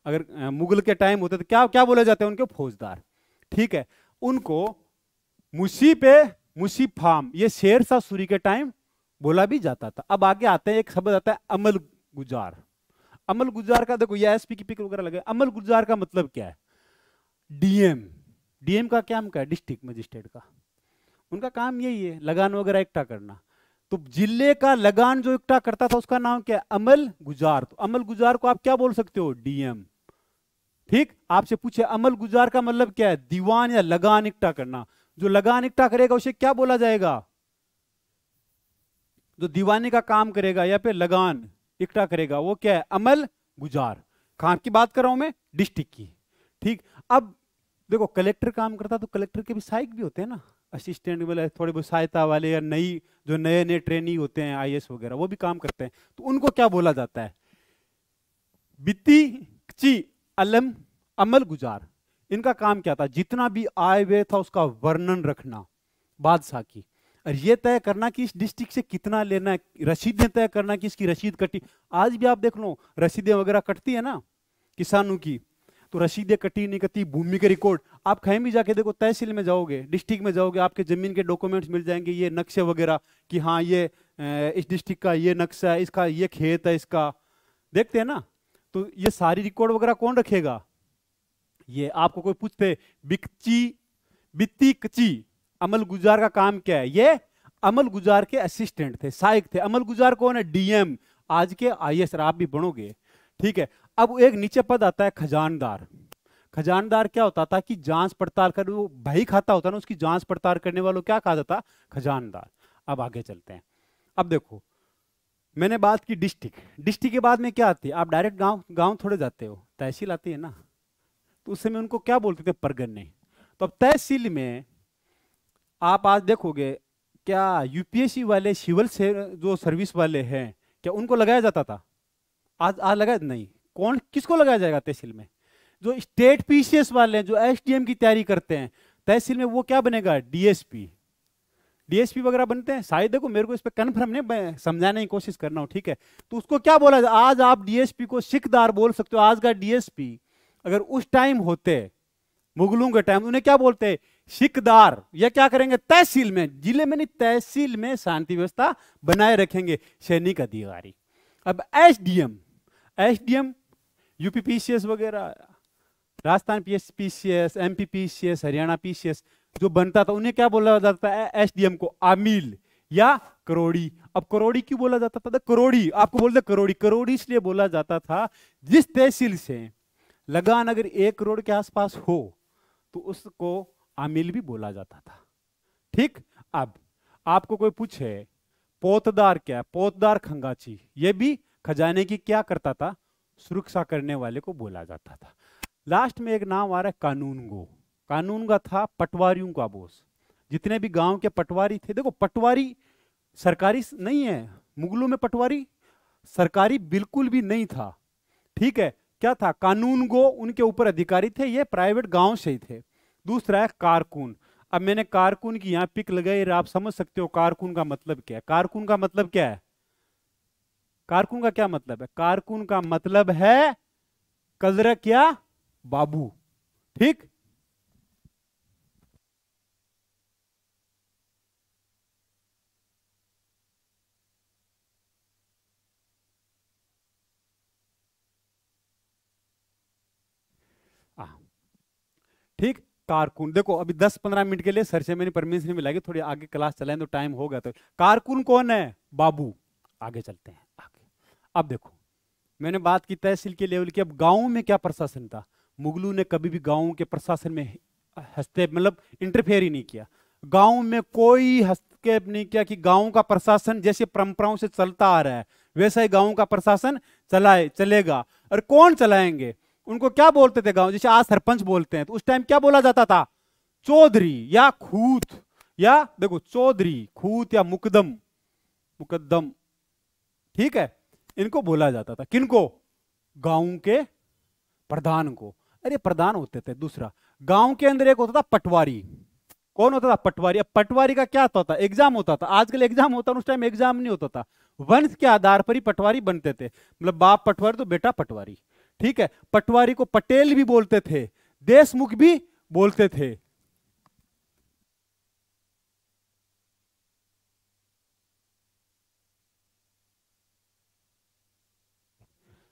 अगर मुगल के टाइम होते तो क्या क्या बोले जाते हैं उनके फौजदार ठीक है उनको मुसी पे मुसी फार्म ये शेर शाह सूरी के टाइम बोला भी जाता था अब आगे आते हैं एक शब्द आता है अमल गुजार अमल गुजार का देखो ये एस पी की पिक वगैरह लगे अमल गुजार का मतलब क्या है डीएम डीएम का क्या क्या है डिस्ट्रिक्ट मजिस्ट्रेट का उनका काम यही है लगान वगैरह इकट्ठा करना तो जिले का लगान जो इकट्ठा करता था उसका नाम क्या है अमल गुजार तो अमल गुजार को आप क्या बोल सकते हो डीएम ठीक आपसे पूछे अमल गुजार का मतलब क्या है दीवान या लगान इकट्ठा करना जो लगान इकट्ठा करेगा उसे क्या बोला जाएगा जो दीवाने का काम करेगा या फिर लगान इकट्ठा करेगा वो क्या है अमल गुजार कहां की बात कर रहा हूं मैं डिस्ट्रिक्ट की ठीक अब देखो कलेक्टर काम करता तो कलेक्टर के भी सहायक भी होते हैं ना असिस्टेंट वाले थोड़े बहुत सहायता वाले या नई जो नए नए ट्रेनिंग होते हैं आई वगैरह वो भी काम करते हैं तो उनको क्या बोला जाता है वित्तीय अलम अमल गुजार इनका काम क्या था जितना भी आय व्यय था उसका वर्णन रखना बादशाह की और ये तय करना कि इस डिस्ट्रिक्ट से कितना लेना है रसीदें तय करना कि इसकी रसीद कटी आज भी आप देख लो रसीदें वगैरह कटती है ना किसानों की तो रसीदें कटी नहीं कटी भूमि के रिकॉर्ड आप कहीं भी जाके देखो तहसील में जाओगे डिस्ट्रिक्ट में जाओगे आपके जमीन के डॉक्यूमेंट्स मिल जाएंगे ये नक्शे वगैरह कि हाँ ये इस डिस्ट्रिक्ट का ये नक्शा है इसका ये खेत है इसका देखते हैं ना तो ये सारी रिकॉर्ड वगैरह कौन रखेगा ये आपको कोई पूछते बिकची बित्ती कची अमल गुजार का काम क्या है ये अमल गुजार के असिस्टेंट थे सहायक थे अमल गुजार कौन है डीएम आज के आई आप भी बनोगे ठीक है अब एक नीचे पद आता है खजानदार खजानदार क्या होता था कि जांच पड़ताल कर वो भाई खाता होता ना उसकी जांच पड़ताल करने वालों क्या कहा जाता खजानदार अब आगे चलते हैं अब देखो मैंने बात की डिस्ट्रिक्ट डिस्ट्रिक्ट के बाद में क्या आती है आप डायरेक्ट गांव गांव थोड़े जाते हो तहसील आती है ना तो उस समय उनको क्या बोलते थे परगने तो अब तहसील में आप आज देखोगे क्या यूपीएससी वाले सिविल से जो सर्विस वाले हैं क्या उनको लगाया जाता था आज आज लगाया नहीं कौन किसको लगाया जाएगा तहसील में जो स्टेट पीसीएस वाले हैं जो एसडीएम की तैयारी करते हैं तहसील में वो क्या बनेगा डीएसपी डीएसपी वगैरह बनते हैं शायद देखो मेरे को इस पर कन्फर्म नहीं समझाने की कोशिश करना हूँ ठीक है तो उसको क्या बोला जाए आज आप डीएसपी को सिखदार बोल सकते हो आज का डीएसपी अगर उस टाइम होते मुगलों के टाइम उन्हें क्या बोलते सिखदार या क्या करेंगे तहसील में जिले में नहीं तहसील में शांति व्यवस्था बनाए रखेंगे सैनिक अधिकारी अब एसडीएम एसडीएम यूपी पीसीएस वगैरह Rajasthan P PCS MP PCS Haryana PCS जो बनता था उन्हें क्या बोला जाता है एसडीएम को आमिल या करोड़ी अब करोड़ी क्यों बोला जाता था करोड़ी आपको बोलते करोड़ी करोड़ी इसलिए बोला जाता था जिस तहसील से लगान अगर एक करोड़ के आसपास हो तो उसको आमिल भी बोला जाता था ठीक अब आपको कोई पूछे पोतदार क्या पोतदार खंगाची ये भी खजाने की क्या करता था सुरक्षा करने वाले को बोला जाता था लास्ट में एक नाम आ रहा है कानून गो कानून का था पटवारियों का बोझ जितने भी गांव के पटवारी थे देखो पटवारी सरकारी नहीं है मुगलों में पटवारी सरकारी बिल्कुल भी नहीं था ठीक है क्या था कानून गो उनके ऊपर अधिकारी थे ये प्राइवेट गांव से ही थे दूसरा है कारकुन अब मैंने कारकुन की यहाँ पिक लगाई आप समझ सकते हो कारकुन का मतलब क्या है कारकुन का मतलब क्या है कारकुन का क्या मतलब है कारकुन का मतलब है कजरक क्या बाबू ठीक ठीक कारकुन देखो अभी 10-15 मिनट के लिए सर से मैंने परमिशन मिला थोड़ी आगे क्लास चलाए तो टाइम हो गया तो कारकुन कौन है बाबू आगे चलते हैं आगे अब देखो मैंने बात की तहसील के लेवल की अब गाँव में क्या प्रशासन था मुगलों ने कभी भी गाँव के प्रशासन में हस्तक्षेप मतलब इंटरफेयर ही नहीं किया गाँव में कोई हस्तक्षेप नहीं किया कि गाँव का प्रशासन जैसे परंपराओं से चलता आ रहा है वैसा ही गाँव का प्रशासन चलाए चलेगा और कौन चलाएंगे उनको क्या बोलते थे गांव जैसे आज सरपंच बोलते हैं तो उस टाइम क्या बोला जाता था चौधरी या खूत या देखो चौधरी खूत या मुकदम मुकदम ठीक है इनको बोला जाता था किनको गांव के प्रधान को अरे प्रधान होते थे दूसरा गांव के अंदर एक होता था पटवारी कौन होता था पटवारी पटवारी का क्या होता था एग्जाम होता था आजकल एग्जाम होता उस टाइम एग्जाम नहीं होता था वंश के आधार पर ही पटवारी बनते थे मतलब बाप पटवारी तो बेटा पटवारी ठीक है पटवारी को पटेल भी बोलते थे देशमुख भी बोलते थे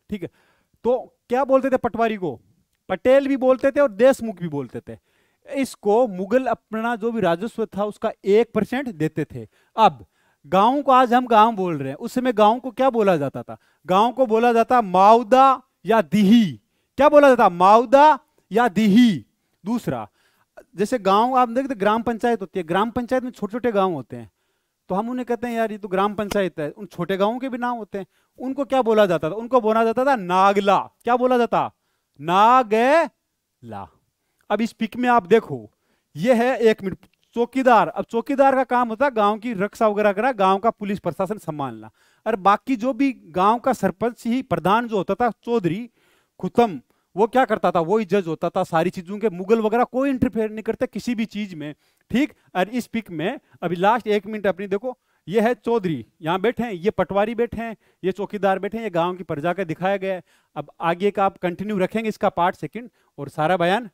ठीक है तो क्या बोलते थे पटवारी को पटेल भी बोलते थे और देशमुख भी बोलते थे इसको मुगल अपना जो भी राजस्व था उसका एक परसेंट देते थे अब गांव को आज हम गांव बोल रहे हैं उस समय गांव को क्या बोला जाता था गांव को बोला जाता माउदा या दिही क्या बोला जाता माउदा या दिही दूसरा जैसे गांव आप देखते ग्राम पंचायत होती है ग्राम पंचायत में छोटे छोटे गांव होते हैं तो हम उन्हें कहते हैं यार ये तो ग्राम पंचायत है उन छोटे गाँव के भी नाम होते हैं उनको क्या बोला जाता था उनको बोला जाता था नागला क्या बोला जाता नागला अब इस पिक में आप देखो ये है एक मिनट चौकीदार अब चौकीदार का काम होता है गांव की रक्षा वगैरह करा गांव का पुलिस प्रशासन संभालना और बाकी जो भी गांव का सरपंच ही प्रधान जो होता था चौधरी खुतम वो क्या करता था वो ही जज होता था सारी चीजों के मुगल वगैरह कोई इंटरफेयर नहीं करते किसी भी चीज में ठीक और इस पिक में अभी लास्ट एक मिनट अपनी देखो ये है चौधरी यहाँ बैठे हैं ये पटवारी बैठे हैं ये चौकीदार बैठे हैं ये गांव की प्रजा का दिखाया गया है अब आगे का आप कंटिन्यू रखेंगे इसका पार्ट सेकंड और सारा बयान